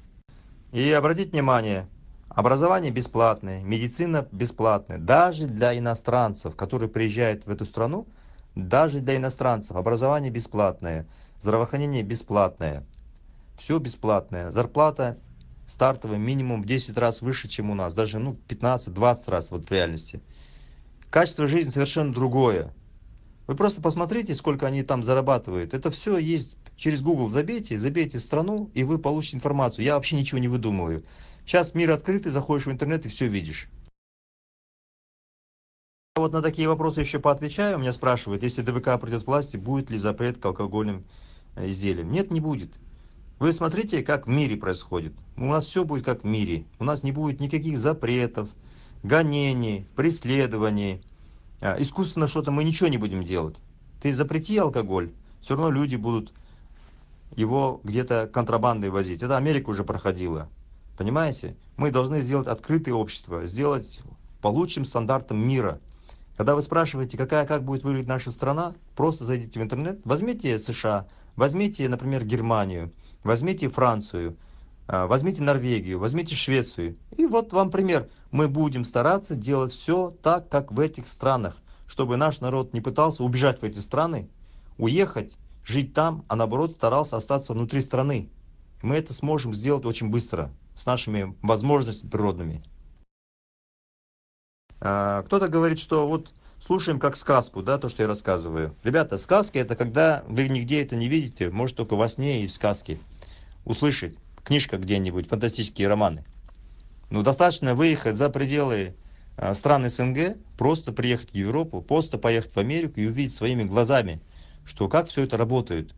И обратите внимание, образование бесплатное, медицина бесплатная. Даже для иностранцев, которые приезжают в эту страну – даже для иностранцев. Образование бесплатное, здравоохранение бесплатное, все бесплатное. Зарплата стартовый минимум в 10 раз выше, чем у нас, даже ну 15-20 раз вот в реальности. Качество жизни совершенно другое. Вы просто посмотрите, сколько они там зарабатывают. Это все есть через Google. Забейте, забейте страну, и вы получите информацию. Я вообще ничего не выдумываю. Сейчас мир открытый, заходишь в интернет и все видишь. Вот на такие вопросы еще поотвечаю. Меня спрашивают, если ДВК придет в власти, будет ли запрет к алкогольным э, изделиям? Нет, не будет. Вы смотрите, как в мире происходит. У нас все будет как в мире. У нас не будет никаких запретов, гонений, преследований. А, искусственно что-то мы ничего не будем делать. Ты запрети алкоголь, все равно люди будут его где-то контрабандой возить. Это Америка уже проходила. Понимаете? Мы должны сделать открытое общество, сделать по лучшим стандартам мира – когда вы спрашиваете, какая, как будет выглядеть наша страна, просто зайдите в интернет, возьмите США, возьмите, например, Германию, возьмите Францию, а, возьмите Норвегию, возьмите Швецию. И вот вам пример. Мы будем стараться делать все так, как в этих странах, чтобы наш народ не пытался убежать в эти страны, уехать, жить там, а наоборот старался остаться внутри страны. Мы это сможем сделать очень быстро, с нашими возможностями природными. А, кто-то говорит, что вот слушаем как сказку, да, то, что я рассказываю. Ребята, сказки это когда вы нигде это не видите, может только во сне и в сказке услышать. Книжка где-нибудь, фантастические романы. Ну, достаточно выехать за пределы а, страны СНГ, просто приехать в Европу, просто поехать в Америку и увидеть своими глазами, что как все это работает.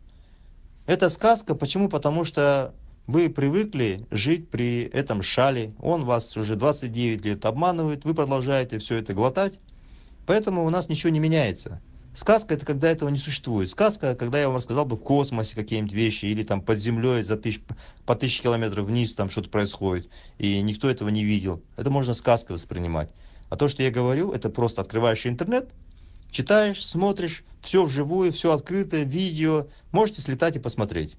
Это сказка, почему? Потому что вы привыкли жить при этом шале, он вас уже 29 лет обманывает, вы продолжаете все это глотать, поэтому у нас ничего не меняется. Сказка это когда этого не существует. Сказка, когда я вам рассказал бы в космосе какие-нибудь вещи или там под землей за тысяч, по тысяче километров вниз там что-то происходит, и никто этого не видел. Это можно сказкой воспринимать. А то, что я говорю, это просто открываешь интернет, читаешь, смотришь, все вживую, все открыто, видео. Можете слетать и посмотреть.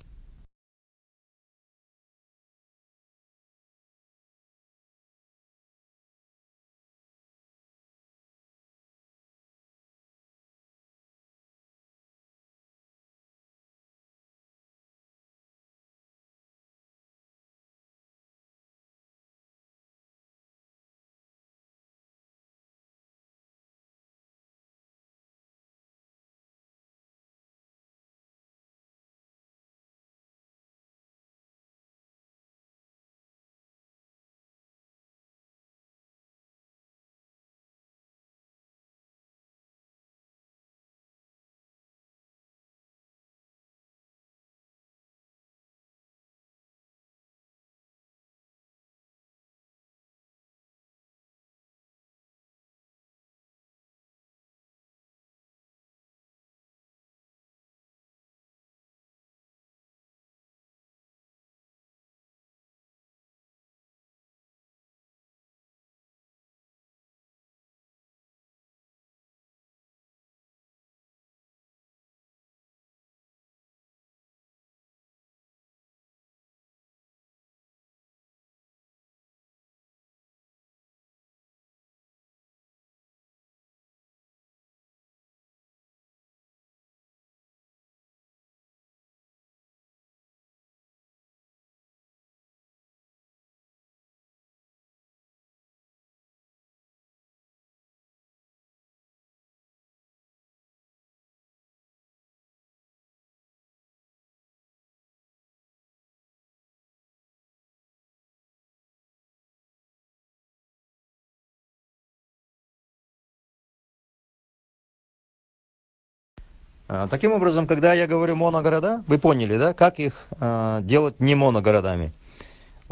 А, таким образом, когда я говорю моногорода, вы поняли, да, как их э, делать не моногородами.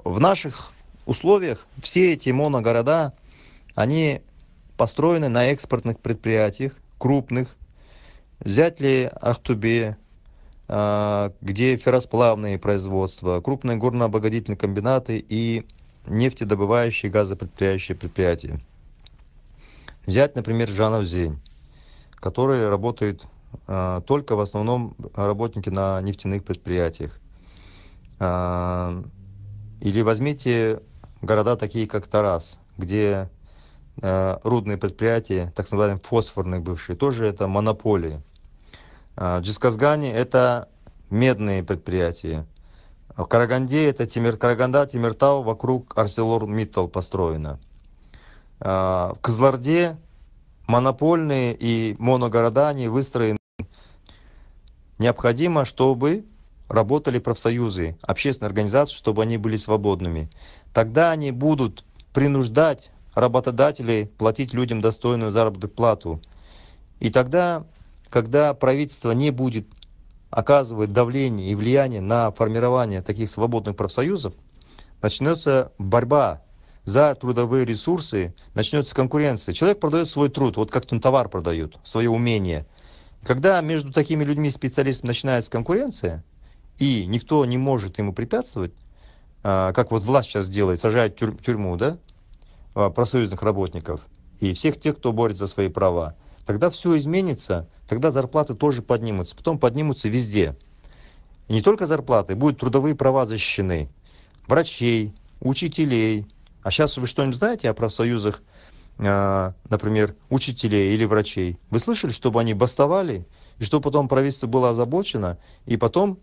В наших условиях все эти моногорода, они построены на экспортных предприятиях, крупных. Взять ли Ахтубе, э, где ферросплавные производства, крупные горно-обогатительные комбинаты и нефтедобывающие, газопредприятия предприятия. Взять, например, Жановзень, который работает а, только в основном работники на нефтяных предприятиях. А, или возьмите города такие, как Тарас, где а, рудные предприятия, так называемые фосфорные бывшие, тоже это монополии. В Джисказгане это медные предприятия. В Караганде это Тимир, Караганда, Тимиртау, вокруг Арселор Миттал построено. В Кызларде монопольные и моногорода, они выстроены необходимо чтобы работали профсоюзы общественные организации чтобы они были свободными тогда они будут принуждать работодателей платить людям достойную заработную плату и тогда когда правительство не будет оказывать давление и влияние на формирование таких свободных профсоюзов начнется борьба за трудовые ресурсы начнется конкуренция человек продает свой труд вот как то товар продает свое умение когда между такими людьми и специалистами начинается конкуренция, и никто не может ему препятствовать, а, как вот власть сейчас делает, сажает тюрьму, да, а, профсоюзных работников и всех тех, кто борется за свои права, тогда все изменится, тогда зарплаты тоже поднимутся, потом поднимутся везде. И не только зарплаты, будут трудовые права защищены, врачей, учителей. А сейчас вы что-нибудь знаете о профсоюзах а, например, учителей или врачей. Вы слышали, чтобы они бастовали, и что потом правительство было озабочено, и потом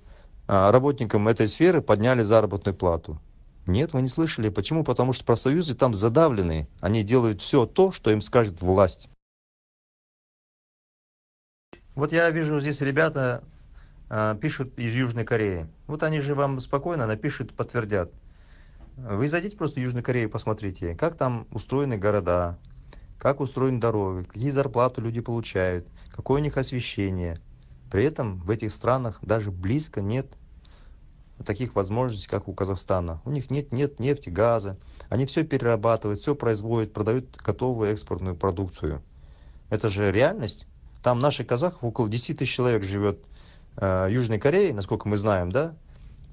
а, работникам этой сферы подняли заработную плату. Нет, вы не слышали. Почему? Потому что профсоюзы там задавлены. Они делают все то, что им скажет власть. Вот я вижу здесь ребята а, пишут из Южной Кореи. Вот они же вам спокойно напишут, подтвердят. Вы зайдите просто в Южную Корею, посмотрите, как там устроены города, как устроены дороги, какие зарплаты люди получают, какое у них освещение. При этом в этих странах даже близко нет таких возможностей, как у Казахстана. У них нет, нет нефти, газа. Они все перерабатывают, все производят, продают готовую экспортную продукцию. Это же реальность. Там наших казахов около 10 тысяч человек живет э, Южной Кореи, насколько мы знаем, да?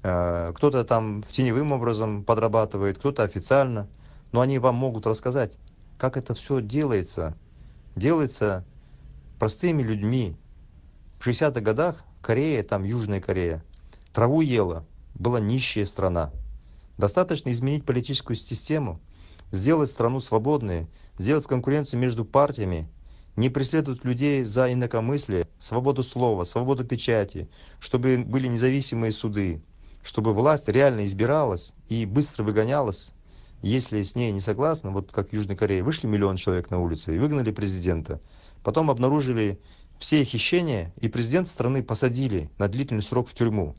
Э, кто-то там теневым образом подрабатывает, кто-то официально. Но они вам могут рассказать, как это все делается. Делается простыми людьми. В 60-х годах Корея, там Южная Корея, траву ела, была нищая страна. Достаточно изменить политическую систему, сделать страну свободной, сделать конкуренцию между партиями, не преследовать людей за инакомыслие, свободу слова, свободу печати, чтобы были независимые суды, чтобы власть реально избиралась и быстро выгонялась, если с ней не согласны, вот как в Южной Корее, вышли миллион человек на улицы и выгнали президента. Потом обнаружили все хищения, и президент страны посадили на длительный срок в тюрьму.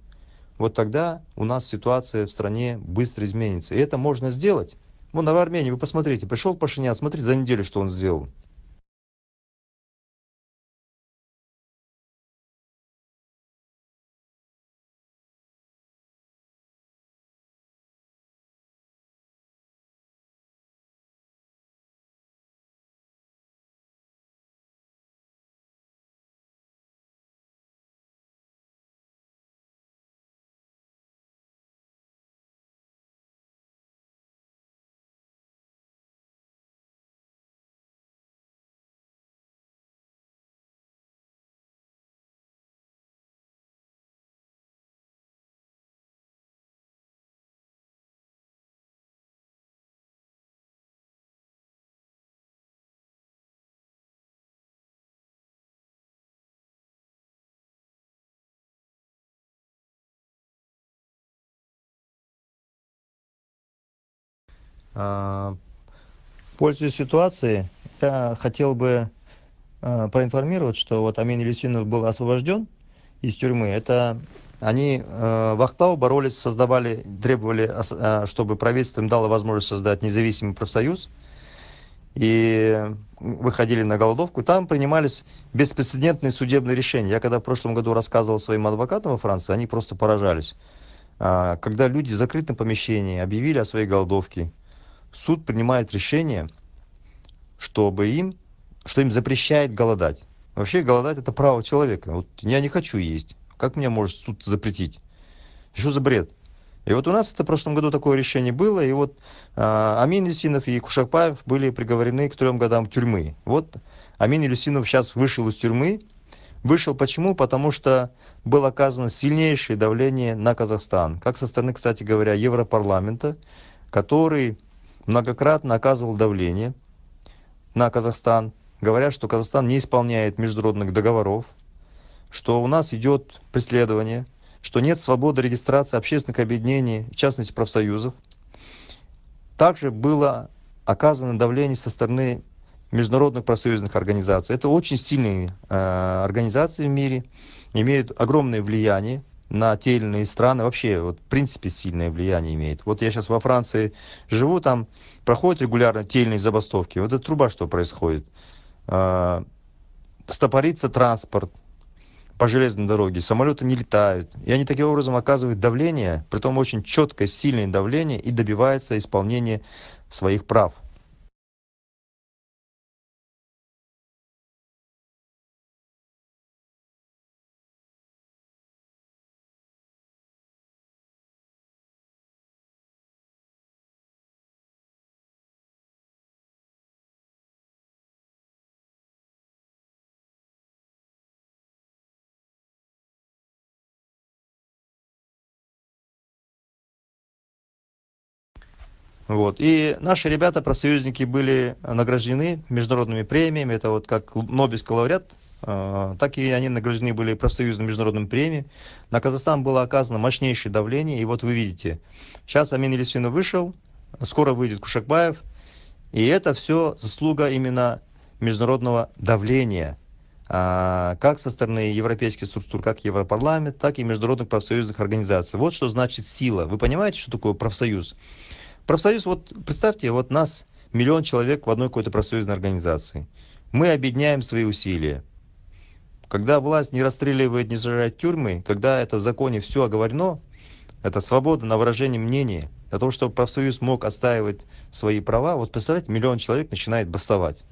Вот тогда у нас ситуация в стране быстро изменится. И это можно сделать. Вон в Армении, вы посмотрите, пришел Пашинян, смотрите за неделю, что он сделал. А, пользуясь ситуацией, я хотел бы а, проинформировать, что вот Амин Елисинов был освобожден из тюрьмы. Это они э, а, в Ахтау боролись, создавали, требовали, чтобы правительство им дало возможность создать независимый профсоюз. И выходили на голодовку. Там принимались беспрецедентные судебные решения. Я когда в прошлом году рассказывал своим адвокатам во Франции, они просто поражались. когда люди в закрытом помещении объявили о своей голодовке, суд принимает решение, чтобы им, что им запрещает голодать. Вообще голодать это право человека. Вот я не хочу есть. Как меня может суд запретить? Что за бред? И вот у нас это в прошлом году такое решение было, и вот э, Амин Люсинов и Кушакпаев были приговорены к трем годам тюрьмы. Вот Амин Люсинов сейчас вышел из тюрьмы. Вышел почему? Потому что было оказано сильнейшее давление на Казахстан. Как со стороны, кстати говоря, Европарламента, который многократно оказывал давление на Казахстан, говоря, что Казахстан не исполняет международных договоров, что у нас идет преследование, что нет свободы регистрации общественных объединений, в частности профсоюзов. Также было оказано давление со стороны международных профсоюзных организаций. Это очень сильные э, организации в мире, имеют огромное влияние на те или иные страны вообще вот в принципе сильное влияние имеет. Вот я сейчас во Франции живу, там проходят регулярно те или иные забастовки. Вот эта труба что происходит? А, стопорится транспорт по железной дороге, самолеты не летают. И они таким образом оказывают давление, при том очень четкое, сильное давление, и добивается исполнения своих прав. Вот. И наши ребята, профсоюзники, были награждены международными премиями. Это вот как Нобелевский лауреат, а, так и они награждены были профсоюзным международным премией. На Казахстан было оказано мощнейшее давление. И вот вы видите, сейчас Амин Елисюнов вышел, скоро выйдет Кушакбаев. И это все заслуга именно международного давления, а, как со стороны европейских структур, как Европарламент, так и международных профсоюзных организаций. Вот что значит сила. Вы понимаете, что такое профсоюз? Профсоюз, вот представьте, вот нас миллион человек в одной какой-то профсоюзной организации. Мы объединяем свои усилия. Когда власть не расстреливает, не сжигает тюрьмы, когда это в законе все оговорено, это свобода на выражение мнения, для того, чтобы профсоюз мог отстаивать свои права, вот представляете, миллион человек начинает бастовать.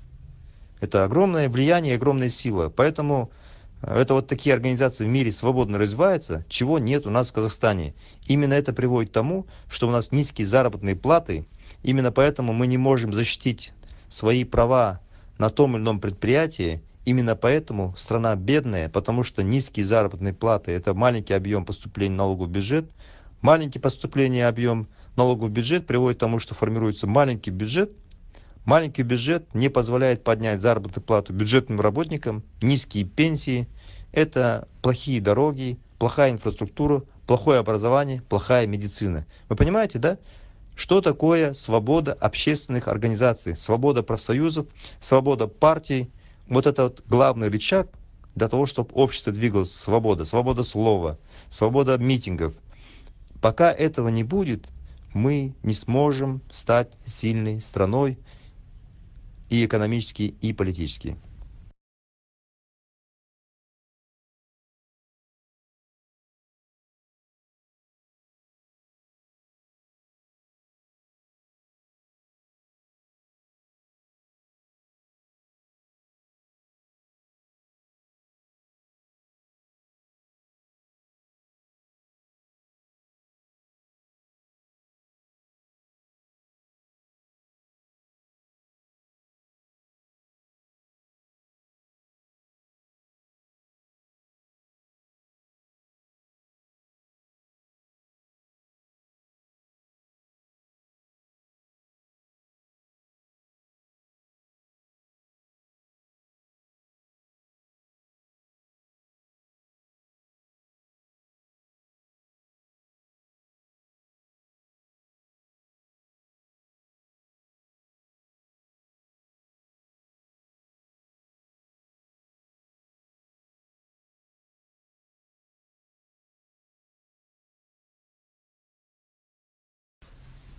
Это огромное влияние, огромная сила. Поэтому это вот такие организации в мире свободно развиваются, чего нет у нас в Казахстане. Именно это приводит к тому, что у нас низкие заработные платы, именно поэтому мы не можем защитить свои права на том или ином предприятии, именно поэтому страна бедная, потому что низкие заработные платы, это маленький объем поступления налогу в бюджет, маленький поступление объем налогов в бюджет приводит к тому, что формируется маленький бюджет – маленький бюджет не позволяет поднять заработную плату бюджетным работникам, низкие пенсии, это плохие дороги, плохая инфраструктура, плохое образование, плохая медицина. Вы понимаете, да? Что такое свобода общественных организаций, свобода профсоюзов, свобода партий? Вот это вот главный рычаг для того, чтобы общество двигалось. Свобода, свобода слова, свобода митингов. Пока этого не будет, мы не сможем стать сильной страной, и экономические и политические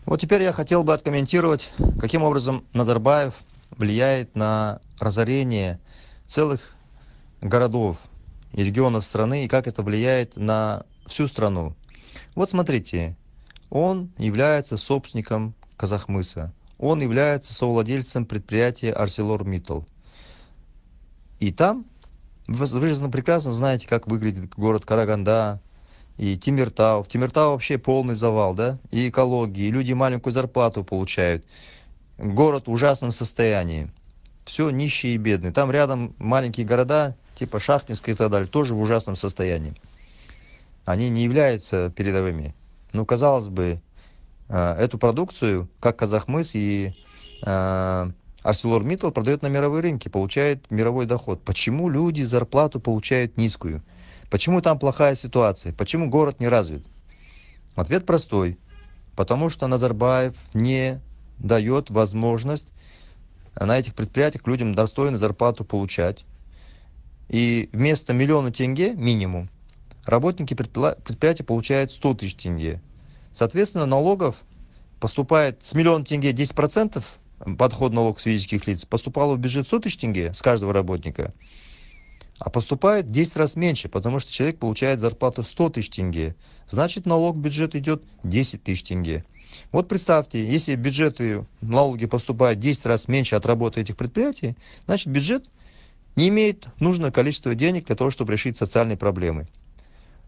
вот теперь я хотел бы откомментировать каким образом назарбаев влияет на разорение целых городов и регионов страны и как это влияет на всю страну вот смотрите он является собственником казахмыса он является совладельцем предприятия арселормиттал и там вы же прекрасно знаете как выглядит город караганда и Тимиртау. В Тимиртау вообще полный завал, да, и экологии, и люди маленькую зарплату получают. Город в ужасном состоянии. Все нищие и бедные. Там рядом маленькие города, типа Шахтинск и так далее, тоже в ужасном состоянии. Они не являются передовыми. Ну, казалось бы, э, эту продукцию, как Казахмыс и э, ArcelorMittal продает на мировые рынки, получает мировой доход. Почему люди зарплату получают низкую? Почему там плохая ситуация? Почему город не развит? Ответ простой. Потому что Назарбаев не дает возможность на этих предприятиях людям достойную зарплату получать. И вместо миллиона тенге минимум работники предприятия получают 100 тысяч тенге. Соответственно, налогов поступает с миллиона тенге 10% подход налог физических лиц, поступало в бюджет 100 тысяч тенге с каждого работника – а поступает в десять раз меньше потому что человек получает зарплату 100 тысяч тенге значит налог в бюджет идет 10 тысяч тенге вот представьте если в бюджеты налоги поступают в десять раз меньше от работы этих предприятий значит бюджет не имеет нужного количества денег для того чтобы решить социальные проблемы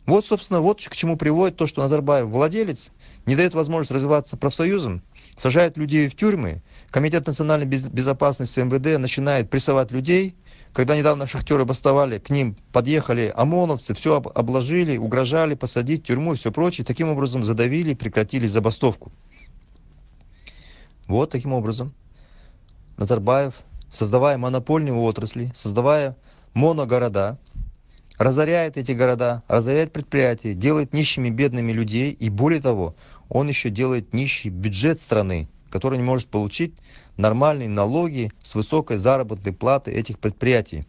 вот собственно вот к чему приводит то что назарбаев владелец не дает возможность развиваться профсоюзам сажает людей в тюрьмы комитет национальной безопасности мвд начинает прессовать людей когда недавно шахтеры бастовали, к ним подъехали ОМОНовцы, все обложили, угрожали посадить в тюрьму и все прочее. Таким образом задавили прекратили забастовку. Вот таким образом Назарбаев, создавая монопольные отрасли, создавая моногорода, разоряет эти города, разоряет предприятия, делает нищими бедными людей. И более того, он еще делает нищий бюджет страны, который не может получить нормальные налоги с высокой заработной платы этих предприятий.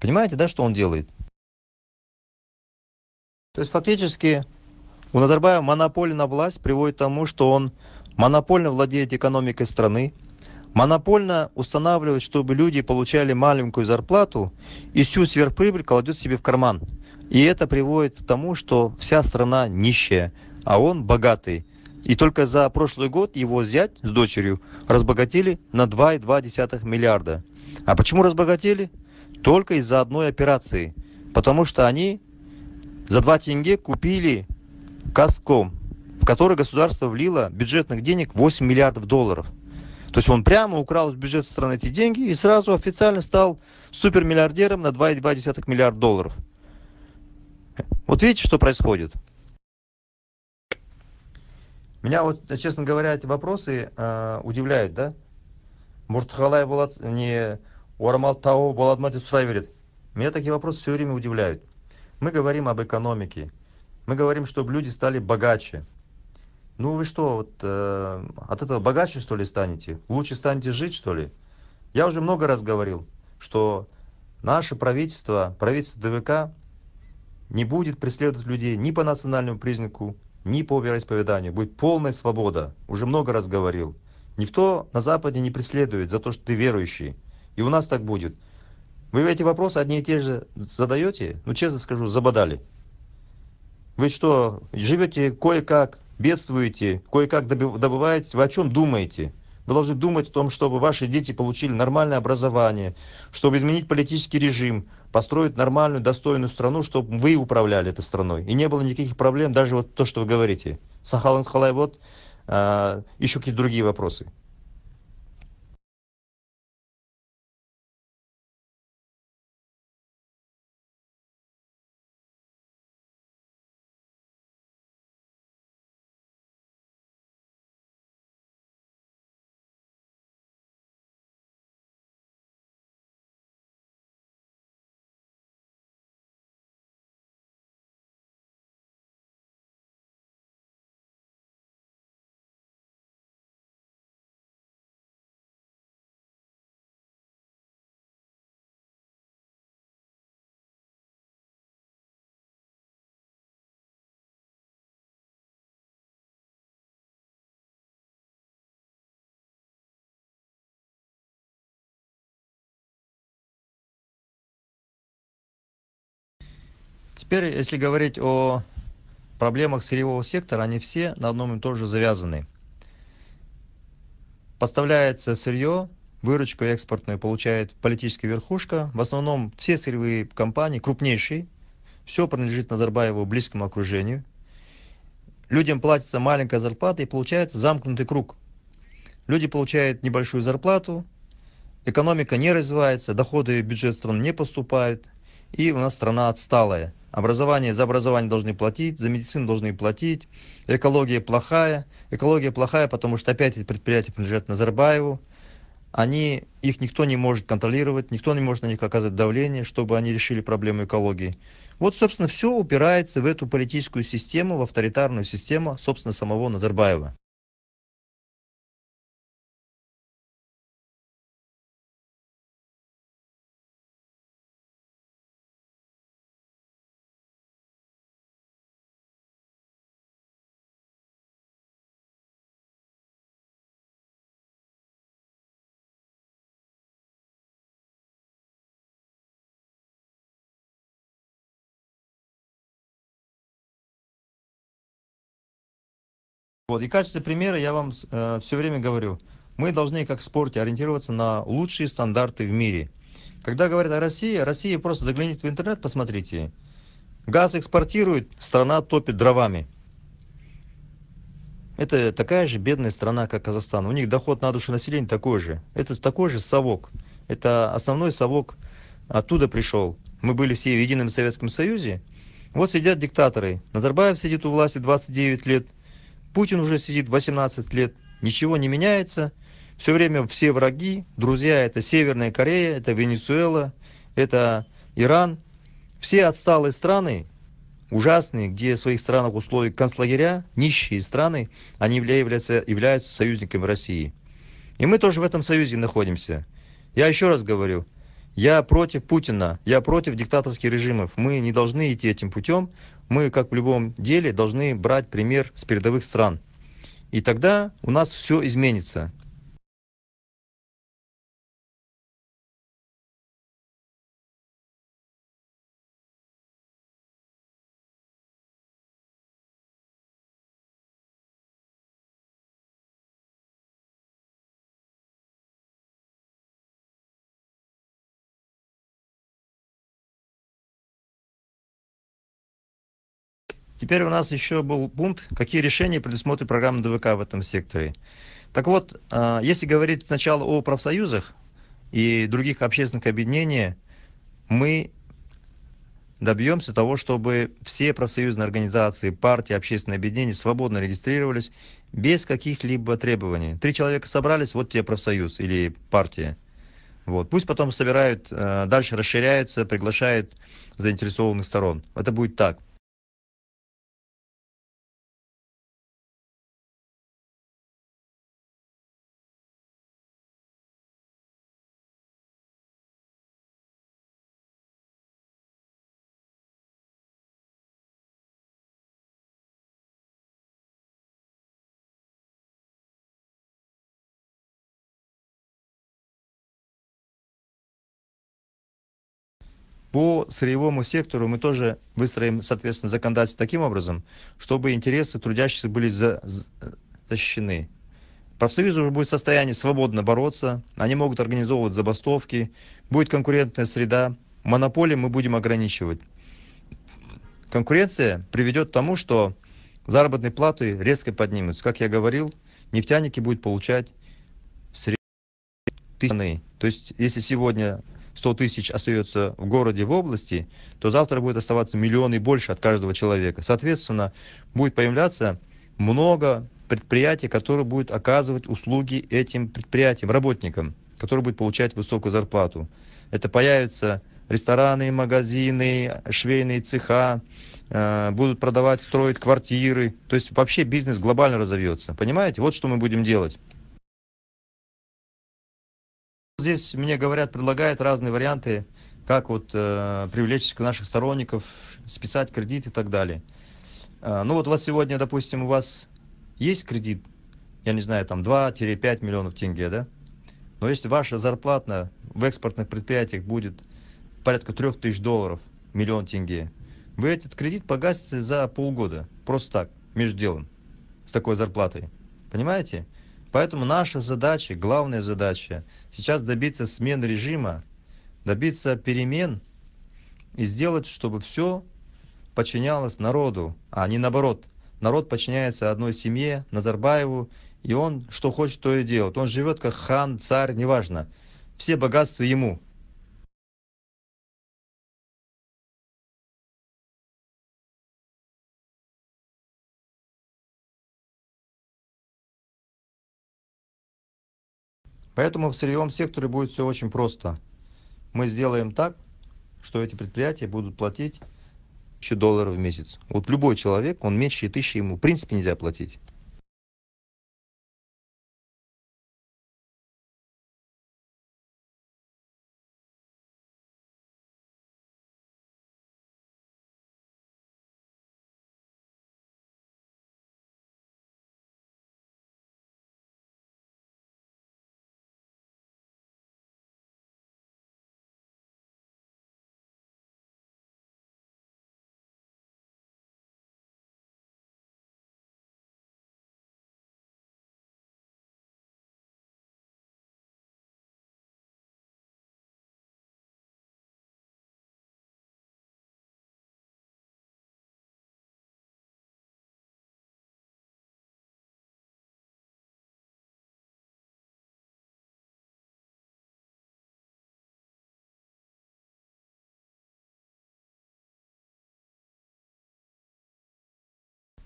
Понимаете, да, что он делает? То есть фактически у Назарбаева монополия на власть приводит к тому, что он монопольно владеет экономикой страны, монопольно устанавливает, чтобы люди получали маленькую зарплату и всю сверхприбыль кладет себе в карман. И это приводит к тому, что вся страна нищая, а он богатый. И только за прошлый год его зять с дочерью разбогатели на 2,2 миллиарда. А почему разбогатели? Только из-за одной операции. Потому что они за 2 тенге купили каском, в который государство влило бюджетных денег 8 миллиардов долларов. То есть он прямо украл из бюджета страны эти деньги и сразу официально стал супермиллиардером на 2,2 миллиарда долларов. Вот видите, что происходит. Меня вот, честно говоря, эти вопросы э, удивляют, да? Муртхалай Булат, не Уармал Тау Буладмати Срайверит. Меня такие вопросы все время удивляют. Мы говорим об экономике. Мы говорим, чтобы люди стали богаче. Ну вы что, вот, э, от этого богаче, что ли, станете? Лучше станете жить, что ли? Я уже много раз говорил, что наше правительство, правительство ДВК не будет преследовать людей ни по национальному признаку, ни по вероисповеданию. Будет полная свобода. Уже много раз говорил. Никто на Западе не преследует за то, что ты верующий. И у нас так будет. Вы эти вопросы одни и те же задаете, ну честно скажу, забодали. Вы что, живете кое-как, бедствуете, кое-как добываетесь? вы о чем думаете? Вы должны думать о том, чтобы ваши дети получили нормальное образование, чтобы изменить политический режим, построить нормальную, достойную страну, чтобы вы управляли этой страной. И не было никаких проблем, даже вот то, что вы говорите. Сахалан Схалай, а, еще какие-то другие вопросы. Теперь, если говорить о проблемах сырьевого сектора, они все на одном и том же завязаны. Поставляется сырье, выручку экспортную получает политическая верхушка. В основном все сырьевые компании, крупнейшие, все принадлежит Назарбаеву близкому окружению. Людям платится маленькая зарплата и получается замкнутый круг. Люди получают небольшую зарплату, экономика не развивается, доходы в бюджет стран не поступают, и у нас страна отсталая образование, за образование должны платить, за медицину должны платить, экология плохая. Экология плохая, потому что опять эти предприятия принадлежат Назарбаеву. Они, их никто не может контролировать, никто не может на них оказывать давление, чтобы они решили проблему экологии. Вот, собственно, все упирается в эту политическую систему, в авторитарную систему, собственно, самого Назарбаева. Вот. И в качестве примера я вам э, все время говорю, мы должны как в спорте ориентироваться на лучшие стандарты в мире. Когда говорят о России, Россия просто загляните в интернет, посмотрите. Газ экспортирует, страна топит дровами. Это такая же бедная страна, как Казахстан. У них доход на душу населения такой же. Это такой же совок. Это основной совок оттуда пришел. Мы были все в едином Советском Союзе. Вот сидят диктаторы. Назарбаев сидит у власти 29 лет. Путин уже сидит 18 лет, ничего не меняется. Все время все враги, друзья, это Северная Корея, это Венесуэла, это Иран. Все отсталые страны, ужасные, где в своих странах условия концлагеря, нищие страны, они являются, являются союзниками России. И мы тоже в этом союзе находимся. Я еще раз говорю, я против Путина, я против диктаторских режимов. Мы не должны идти этим путем мы, как в любом деле, должны брать пример с передовых стран. И тогда у нас все изменится. Теперь у нас еще был пункт, какие решения предусмотрит программа ДВК в этом секторе. Так вот, а, если говорить сначала о профсоюзах и других общественных объединениях, мы добьемся того, чтобы все профсоюзные организации, партии, общественные объединения свободно регистрировались без каких-либо требований. Три человека собрались, вот тебе профсоюз или партия. Вот. Пусть потом собирают, э, дальше расширяются, приглашают заинтересованных сторон. Это будет так. По сырьевому сектору мы тоже выстроим, соответственно, законодательство таким образом, чтобы интересы трудящихся были за, защищены. Профсоюзы уже будут в состоянии свободно бороться, они могут организовывать забастовки, будет конкурентная среда, монополии мы будем ограничивать. Конкуренция приведет к тому, что заработные платы резко поднимутся. Как я говорил, нефтяники будут получать в среднем тысячи. То есть, если сегодня 100 тысяч остается в городе, в области, то завтра будет оставаться миллион и больше от каждого человека. Соответственно, будет появляться много предприятий, которые будут оказывать услуги этим предприятиям, работникам, которые будут получать высокую зарплату. Это появятся рестораны, магазины, швейные цеха, э, будут продавать, строить квартиры. То есть вообще бизнес глобально разовьется. Понимаете? Вот что мы будем делать. Здесь мне говорят, предлагают разные варианты, как вот э, привлечь наших сторонников, списать кредит и так далее. Э, ну вот у вас сегодня, допустим, у вас есть кредит, я не знаю, там 2-5 миллионов тенге, да? Но если ваша зарплата в экспортных предприятиях будет порядка 3000 долларов, миллион тенге, вы этот кредит погасите за полгода, просто так, между делом, с такой зарплатой. Понимаете? Поэтому наша задача, главная задача сейчас добиться смен режима, добиться перемен и сделать, чтобы все подчинялось народу, а не наоборот. Народ подчиняется одной семье, Назарбаеву, и он что хочет, то и делает. Он живет как хан, царь, неважно. Все богатства ему. Поэтому в сырьевом секторе будет все очень просто. Мы сделаем так, что эти предприятия будут платить 1000 долларов в месяц. Вот любой человек, он меньше тысячи ему в принципе нельзя платить.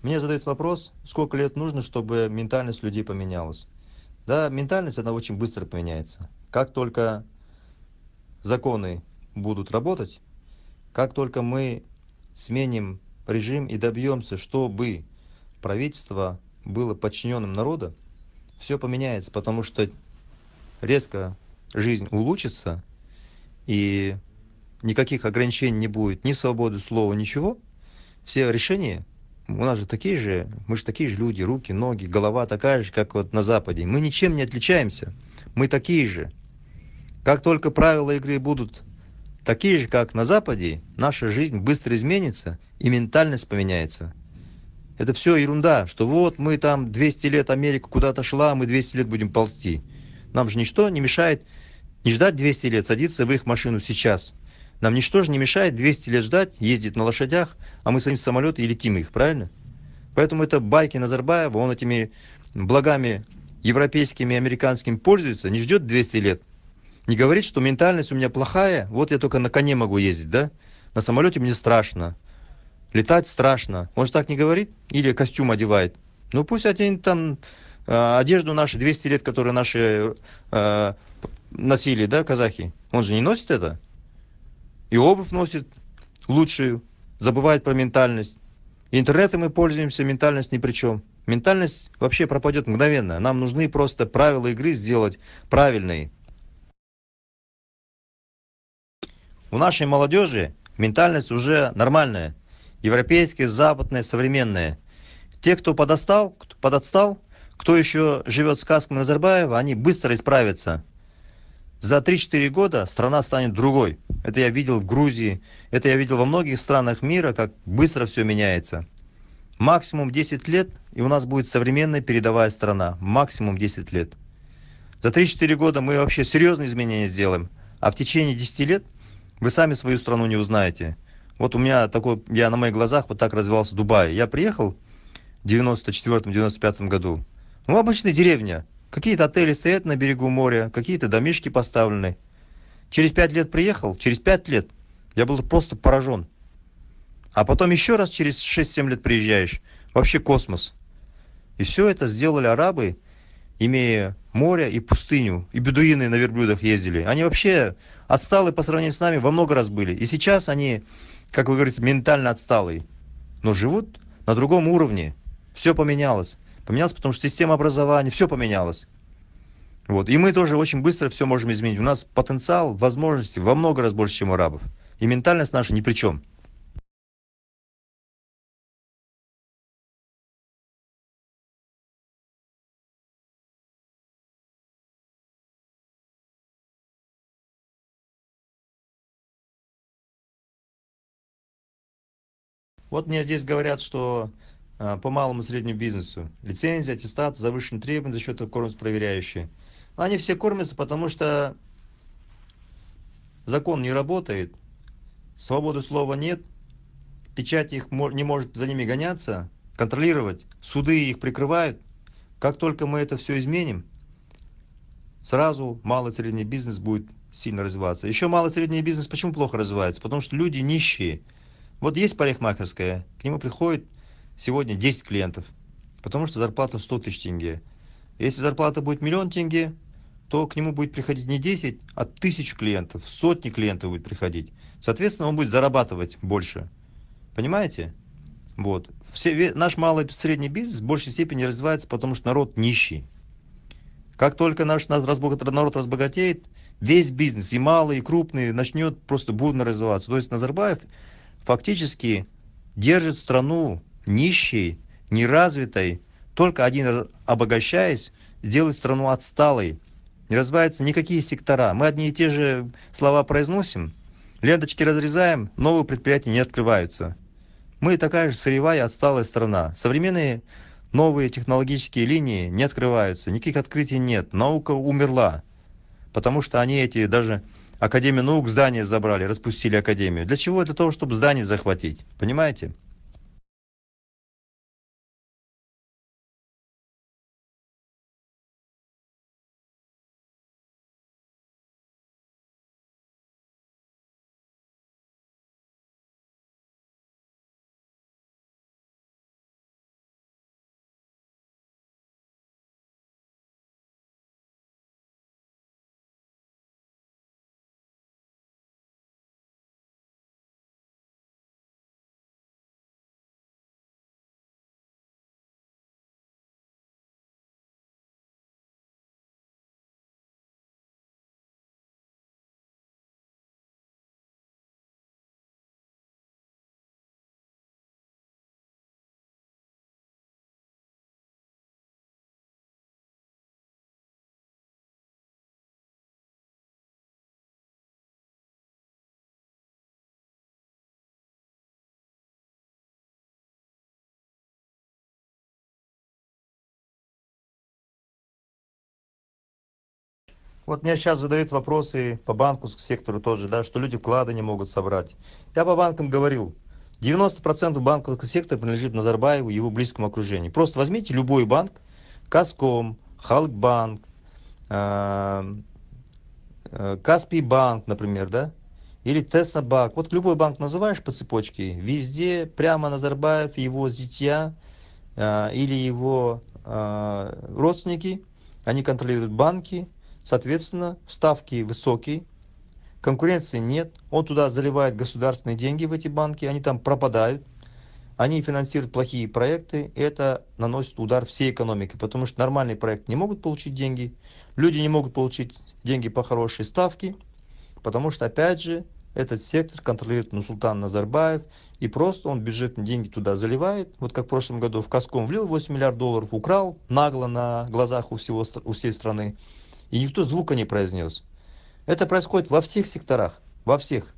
Мне задают вопрос, сколько лет нужно, чтобы ментальность людей поменялась. Да, ментальность, она очень быстро поменяется. Как только законы будут работать, как только мы сменим режим и добьемся, чтобы правительство было подчиненным народа, все поменяется, потому что резко жизнь улучшится, и никаких ограничений не будет ни в свободу слова, ничего. Все решения у нас же такие же, мы же такие же люди, руки, ноги, голова такая же, как вот на Западе. Мы ничем не отличаемся, мы такие же. Как только правила игры будут такие же, как на Западе, наша жизнь быстро изменится и ментальность поменяется. Это все ерунда, что вот мы там 200 лет Америка куда-то шла, а мы 200 лет будем ползти. Нам же ничто не мешает не ждать 200 лет, садиться в их машину сейчас – нам ничто же не мешает 200 лет ждать, ездить на лошадях, а мы садим в самолет и летим их, правильно? Поэтому это байки Назарбаева, он этими благами европейскими и американскими пользуется, не ждет 200 лет. Не говорит, что ментальность у меня плохая, вот я только на коне могу ездить, да? На самолете мне страшно. Летать страшно. Он же так не говорит? Или костюм одевает? Ну пусть оденет там э, одежду наши 200 лет, которые наши э, носили, да, казахи. Он же не носит это? и обувь носит лучшую, забывает про ментальность. интернетом мы пользуемся, ментальность ни при чем. Ментальность вообще пропадет мгновенно. Нам нужны просто правила игры сделать правильные. У нашей молодежи ментальность уже нормальная. Европейская, западная, современная. Те, кто подостал, кто подотстал, кто еще живет сказками Назарбаева, они быстро исправятся. За 3-4 года страна станет другой это я видел в грузии это я видел во многих странах мира как быстро все меняется максимум десять лет и у нас будет современная передовая страна максимум десять лет за три четыре года мы вообще серьезные изменения сделаем а в течение десяти лет вы сами свою страну не узнаете вот у меня такой я на моих глазах вот так развивался дубай я приехал в девяносто четвёртом девяносто пятом году ну обычная деревня какие-то отели стоят на берегу моря какие-то домишки поставлены Через пять лет приехал, через пять лет я был просто поражен. А потом еще раз через 6-7 лет приезжаешь. Вообще космос. И все это сделали арабы, имея море и пустыню. И бедуины на верблюдах ездили. Они вообще отсталые по сравнению с нами во много раз были. И сейчас они, как вы говорите, ментально отсталые. Но живут на другом уровне. Все поменялось. Поменялось, потому что система образования, все поменялось вот и мы тоже очень быстро все можем изменить у нас потенциал возможности во много раз больше чем у арабов и ментальность наша ни при чем Вот мне здесь говорят, что а, по малому и среднему бизнесу лицензия, аттестат, завышенные требования за счет кормс проверяющие. Они все кормятся, потому что закон не работает, свободы слова нет, печать их не может за ними гоняться, контролировать, суды их прикрывают. Как только мы это все изменим, сразу малый и средний бизнес будет сильно развиваться. Еще малый и средний бизнес почему плохо развивается? Потому что люди нищие. Вот есть парикмахерская, к нему приходит сегодня 10 клиентов, потому что зарплата 100 тысяч тенге. Если зарплата будет миллион тенге, то к нему будет приходить не десять а тысяч клиентов сотни клиентов будет приходить соответственно он будет зарабатывать больше понимаете вот все наш малый и средний бизнес в большей степени развивается потому что народ нищий как только наш народ разбогатеет весь бизнес и малый и крупный начнет просто бурно развиваться то есть назарбаев фактически держит страну нищей неразвитой только один обогащаясь сделать страну отсталой не развиваются никакие сектора. Мы одни и те же слова произносим, ленточки разрезаем, новые предприятия не открываются. Мы такая же сырьевая отсталая страна. Современные новые технологические линии не открываются, никаких открытий нет, наука умерла. Потому что они эти даже Академию наук здание забрали, распустили Академию. Для чего? Для того, чтобы здание захватить. Понимаете? Вот мне сейчас задают вопросы по банку сектору тоже, да, что люди вклады не могут собрать. Я по банкам говорил, 90% банковского сектора принадлежит Назарбаеву и его близкому окружению. Просто возьмите любой банк, Каском, Халкбанк, э, э, Каспий банк, например, да, или Банк. Вот любой банк называешь по цепочке, везде прямо Назарбаев, его зятья э, или его родственники, они контролируют банки, соответственно, ставки высокие, конкуренции нет, он туда заливает государственные деньги в эти банки, они там пропадают, они финансируют плохие проекты, и это наносит удар всей экономике, потому что нормальный проект не могут получить деньги, люди не могут получить деньги по хорошей ставке, потому что, опять же, этот сектор контролирует Нусултан Назарбаев, и просто он бюджетные деньги туда заливает. Вот как в прошлом году в Казком влил 8 миллиардов долларов, украл нагло на глазах у, всего, у всей страны и никто звука не произнес. это происходит во всех секторах во всех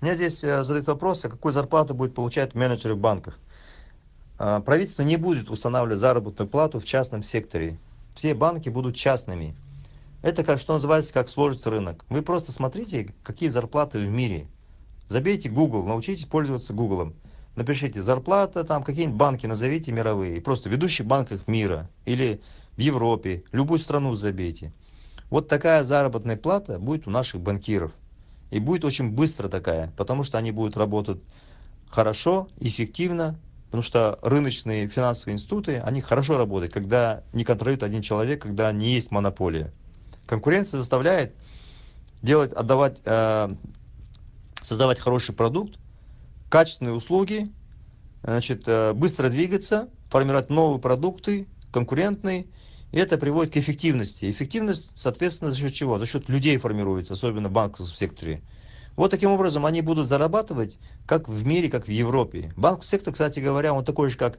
Мне здесь э, задают вопрос, а какую зарплату будет получать менеджеры в банках. А, правительство не будет устанавливать заработную плату в частном секторе. Все банки будут частными. Это как что называется, как сложится рынок. Вы просто смотрите, какие зарплаты в мире. Забейте Google, научитесь пользоваться Google. Напишите зарплата, там какие-нибудь банки назовите мировые. Просто ведущий банков мира или в Европе. Любую страну забейте. Вот такая заработная плата будет у наших банкиров и будет очень быстро такая, потому что они будут работать хорошо, эффективно, потому что рыночные финансовые институты, они хорошо работают, когда не контролирует один человек, когда не есть монополия. Конкуренция заставляет делать, отдавать, э, создавать хороший продукт, качественные услуги, значит, э, быстро двигаться, формировать новые продукты, конкурентные, и это приводит к эффективности. Эффективность, соответственно, за счет чего? За счет людей формируется, особенно в банковском секторе. Вот таким образом они будут зарабатывать как в мире, как в Европе. Банковский сектор, кстати говоря, он такой же, как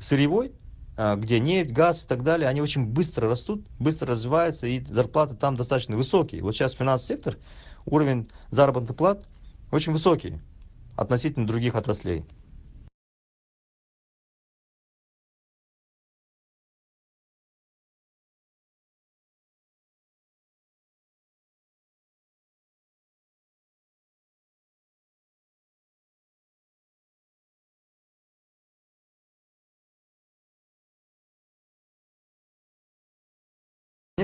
сырьевой, а, где нефть, газ и так далее, они очень быстро растут, быстро развиваются, и зарплаты там достаточно высокие. Вот сейчас финансовый сектор, уровень заработных плат очень высокий относительно других отраслей.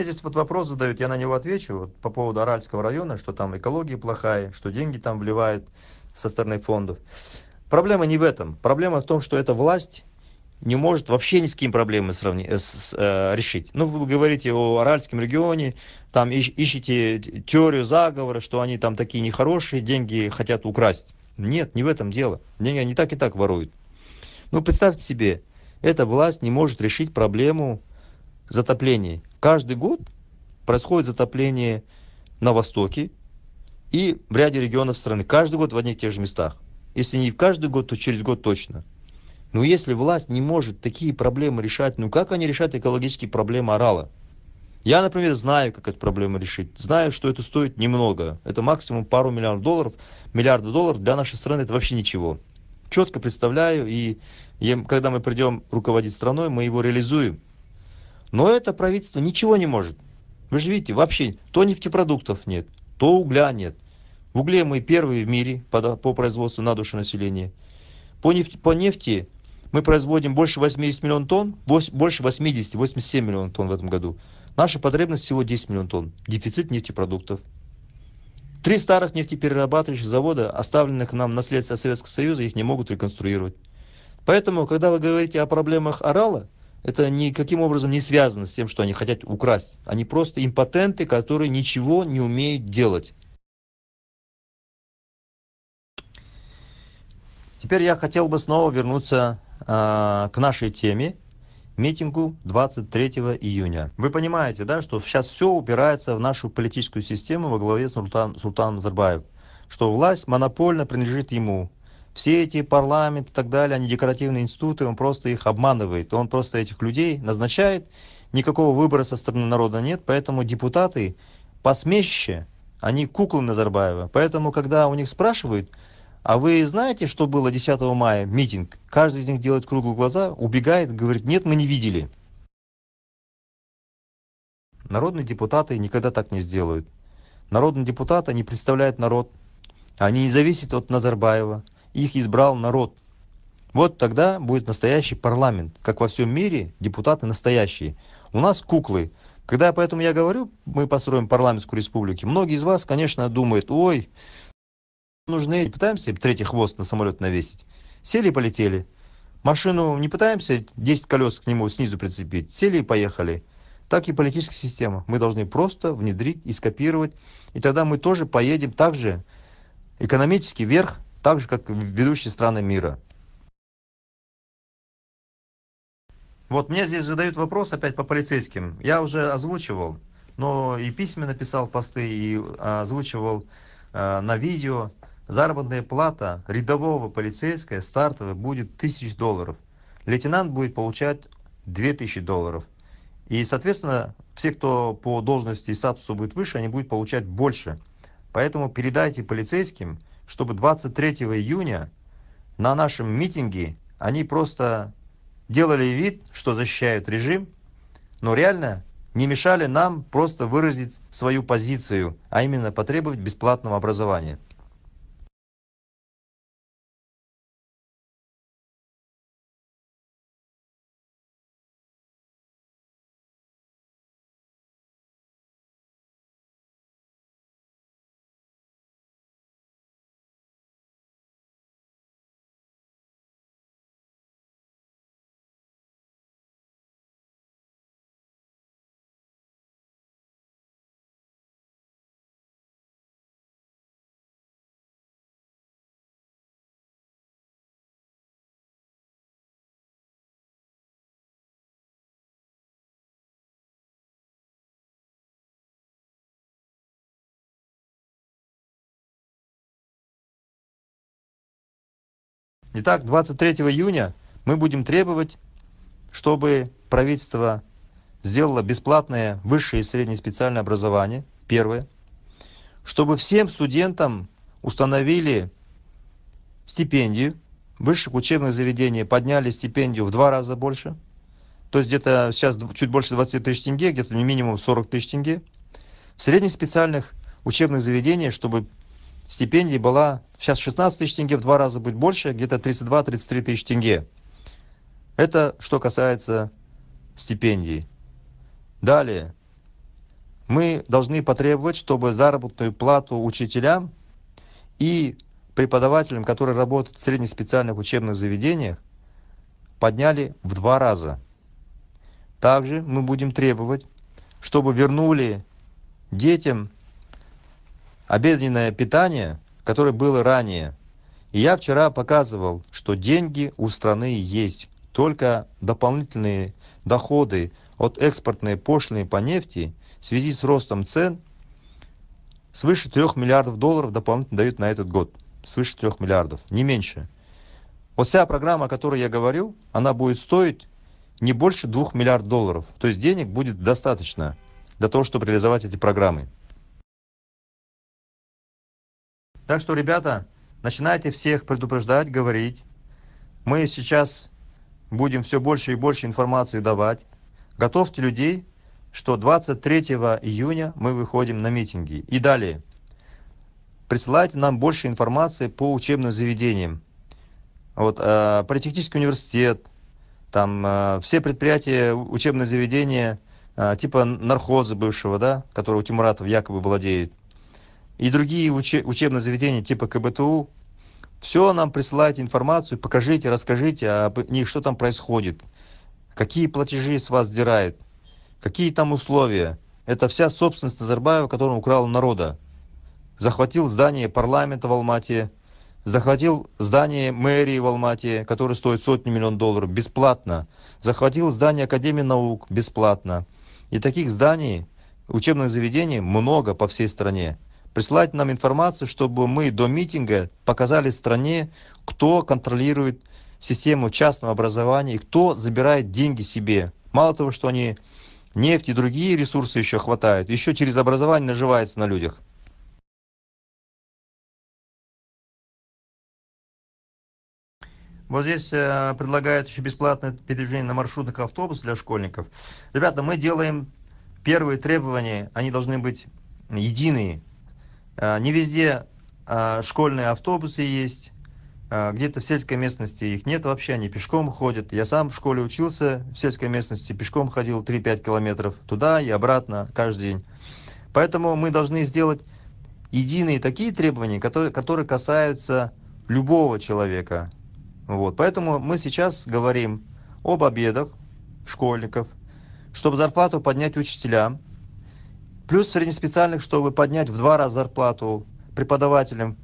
здесь вот вопрос задают, я на него отвечу, вот, по поводу Аральского района, что там экология плохая, что деньги там вливают со стороны фондов. Проблема не в этом. Проблема в том, что эта власть не может вообще ни с кем проблемы сравни... Э, с, э, решить. Ну, вы говорите о Аральском регионе, там ищ, ищете теорию заговора, что они там такие нехорошие, деньги хотят украсть. Нет, не в этом дело. Деньги они так и так воруют. Ну, представьте себе, эта власть не может решить проблему затопления каждый год происходит затопление на востоке и в ряде регионов страны. Каждый год в одних и тех же местах. Если не каждый год, то через год точно. Но если власть не может такие проблемы решать, ну как они решат экологические проблемы орала? Я, например, знаю, как эту проблему решить. Знаю, что это стоит немного. Это максимум пару миллиардов долларов. Миллиардов долларов для нашей страны это вообще ничего. Четко представляю, и когда мы придем руководить страной, мы его реализуем но это правительство ничего не может вы же видите вообще то нефтепродуктов нет то угля нет в угле мы первые в мире по по производству на душу населения по нефти по нефти мы производим больше 80 миллионов тонн больше 80 87 миллионов тонн в этом году наша потребность всего 10 миллионов тонн дефицит нефтепродуктов три старых нефтеперерабатывающих завода оставленных нам наследство советского союза их не могут реконструировать поэтому когда вы говорите о проблемах орала это никаким образом не связано с тем, что они хотят украсть. Они просто импотенты, которые ничего не умеют делать. Теперь я хотел бы снова вернуться э, к нашей теме, митингу 23 июня. Вы понимаете, да, что сейчас все упирается в нашу политическую систему во главе с Нуртан, Султаном Назарбаев, что власть монопольно принадлежит ему, все эти парламенты и так далее, они декоративные институты, он просто их обманывает, он просто этих людей назначает, никакого выбора со стороны народа нет, поэтому депутаты посмешище, они куклы Назарбаева. Поэтому, когда у них спрашивают, а вы знаете, что было 10 мая, митинг, каждый из них делает круглые глаза, убегает, говорит, нет, мы не видели. Народные депутаты никогда так не сделают. народный депутат они представляют народ, они не зависят от Назарбаева их избрал народ. Вот тогда будет настоящий парламент, как во всем мире депутаты настоящие. У нас куклы. Когда поэтому я говорю, мы построим парламентскую республику, многие из вас, конечно, думают, ой, нужны, пытаемся третий хвост на самолет навесить. Сели и полетели. Машину не пытаемся 10 колес к нему снизу прицепить. Сели и поехали. Так и политическая система. Мы должны просто внедрить и скопировать. И тогда мы тоже поедем также экономически вверх, так же как ведущие страны мира вот мне здесь задают вопрос опять по полицейским я уже озвучивал но и письменно писал посты и а, озвучивал э, на видео заработная плата рядового полицейского стартовая будет тысяч долларов лейтенант будет получать 2000 долларов и соответственно все кто по должности и статусу будет выше они будут получать больше поэтому передайте полицейским чтобы 23 июня на нашем митинге они просто делали вид, что защищают режим, но реально не мешали нам просто выразить свою позицию, а именно потребовать бесплатного образования. Итак, 23 июня мы будем требовать, чтобы правительство сделало бесплатное высшее и среднее специальное образование, первое, чтобы всем студентам установили стипендию, высших учебных заведений подняли стипендию в два раза больше, то есть где-то сейчас чуть больше 20 тысяч тенге, где-то минимум 40 тысяч тенге. В средних специальных учебных заведениях, чтобы стипендия была, сейчас 16 тысяч тенге, в два раза будет больше, где-то 32-33 тысяч тенге. Это что касается стипендий. Далее, мы должны потребовать, чтобы заработную плату учителям и преподавателям, которые работают в среднеспециальных учебных заведениях, подняли в два раза. Также мы будем требовать, чтобы вернули детям обеденное питание, которое было ранее. И я вчера показывал, что деньги у страны есть, только дополнительные доходы от экспортной пошлины по нефти в связи с ростом цен свыше 3 миллиардов долларов дополнительно дают на этот год. Свыше 3 миллиардов, не меньше. Вот вся программа, о которой я говорю, она будет стоить не больше 2 миллиардов долларов. То есть денег будет достаточно для того, чтобы реализовать эти программы. Так что, ребята, начинайте всех предупреждать, говорить. Мы сейчас будем все больше и больше информации давать. Готовьте людей, что 23 июня мы выходим на митинги. И далее. Присылайте нам больше информации по учебным заведениям. Вот, э, политехнический университет, там э, все предприятия, учебные заведения, э, типа нархоза бывшего, да, которого Тимуратов якобы владеет и другие учебные заведения типа кбту все нам присылайте информацию покажите расскажите об них что там происходит какие платежи с вас сдирают какие там условия это вся собственность назарбаева которую он украл у народа захватил здание парламента в алмате захватил здание мэрии в алмате которое стоит сотни миллионов долларов бесплатно захватил здание академии наук бесплатно и таких зданий учебных заведений много по всей стране прислать нам информацию, чтобы мы до митинга показали стране, кто контролирует систему частного образования и кто забирает деньги себе. Мало того, что они нефть и другие ресурсы еще хватают, еще через образование наживается на людях. Вот здесь э, предлагают еще бесплатное передвижение на маршрутных автобусах для школьников. Ребята, мы делаем первые требования, они должны быть единые. Э, не везде э, школьные автобусы есть, э, где-то в сельской местности их нет вообще, они пешком ходят. Я сам в школе учился в сельской местности, пешком ходил 3-5 километров туда и обратно каждый день. Поэтому мы должны сделать единые такие требования, которые, которые касаются любого человека. Вот. Поэтому мы сейчас говорим об обедах школьников, чтобы зарплату поднять учителям, Плюс среднеспециальных, чтобы поднять в два раза зарплату преподавателям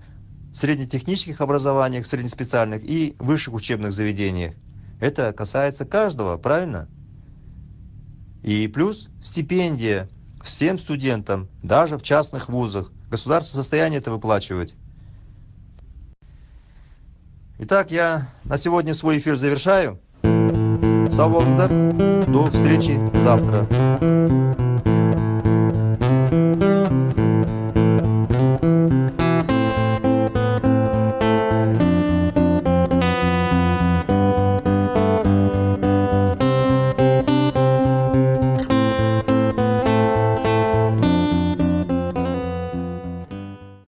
в среднетехнических образованиях, среднеспециальных и высших учебных заведениях. Это касается каждого, правильно? И плюс стипендия всем студентам, даже в частных вузах. Государство в состоянии это выплачивать. Итак, я на сегодня свой эфир завершаю. Сау До встречи завтра.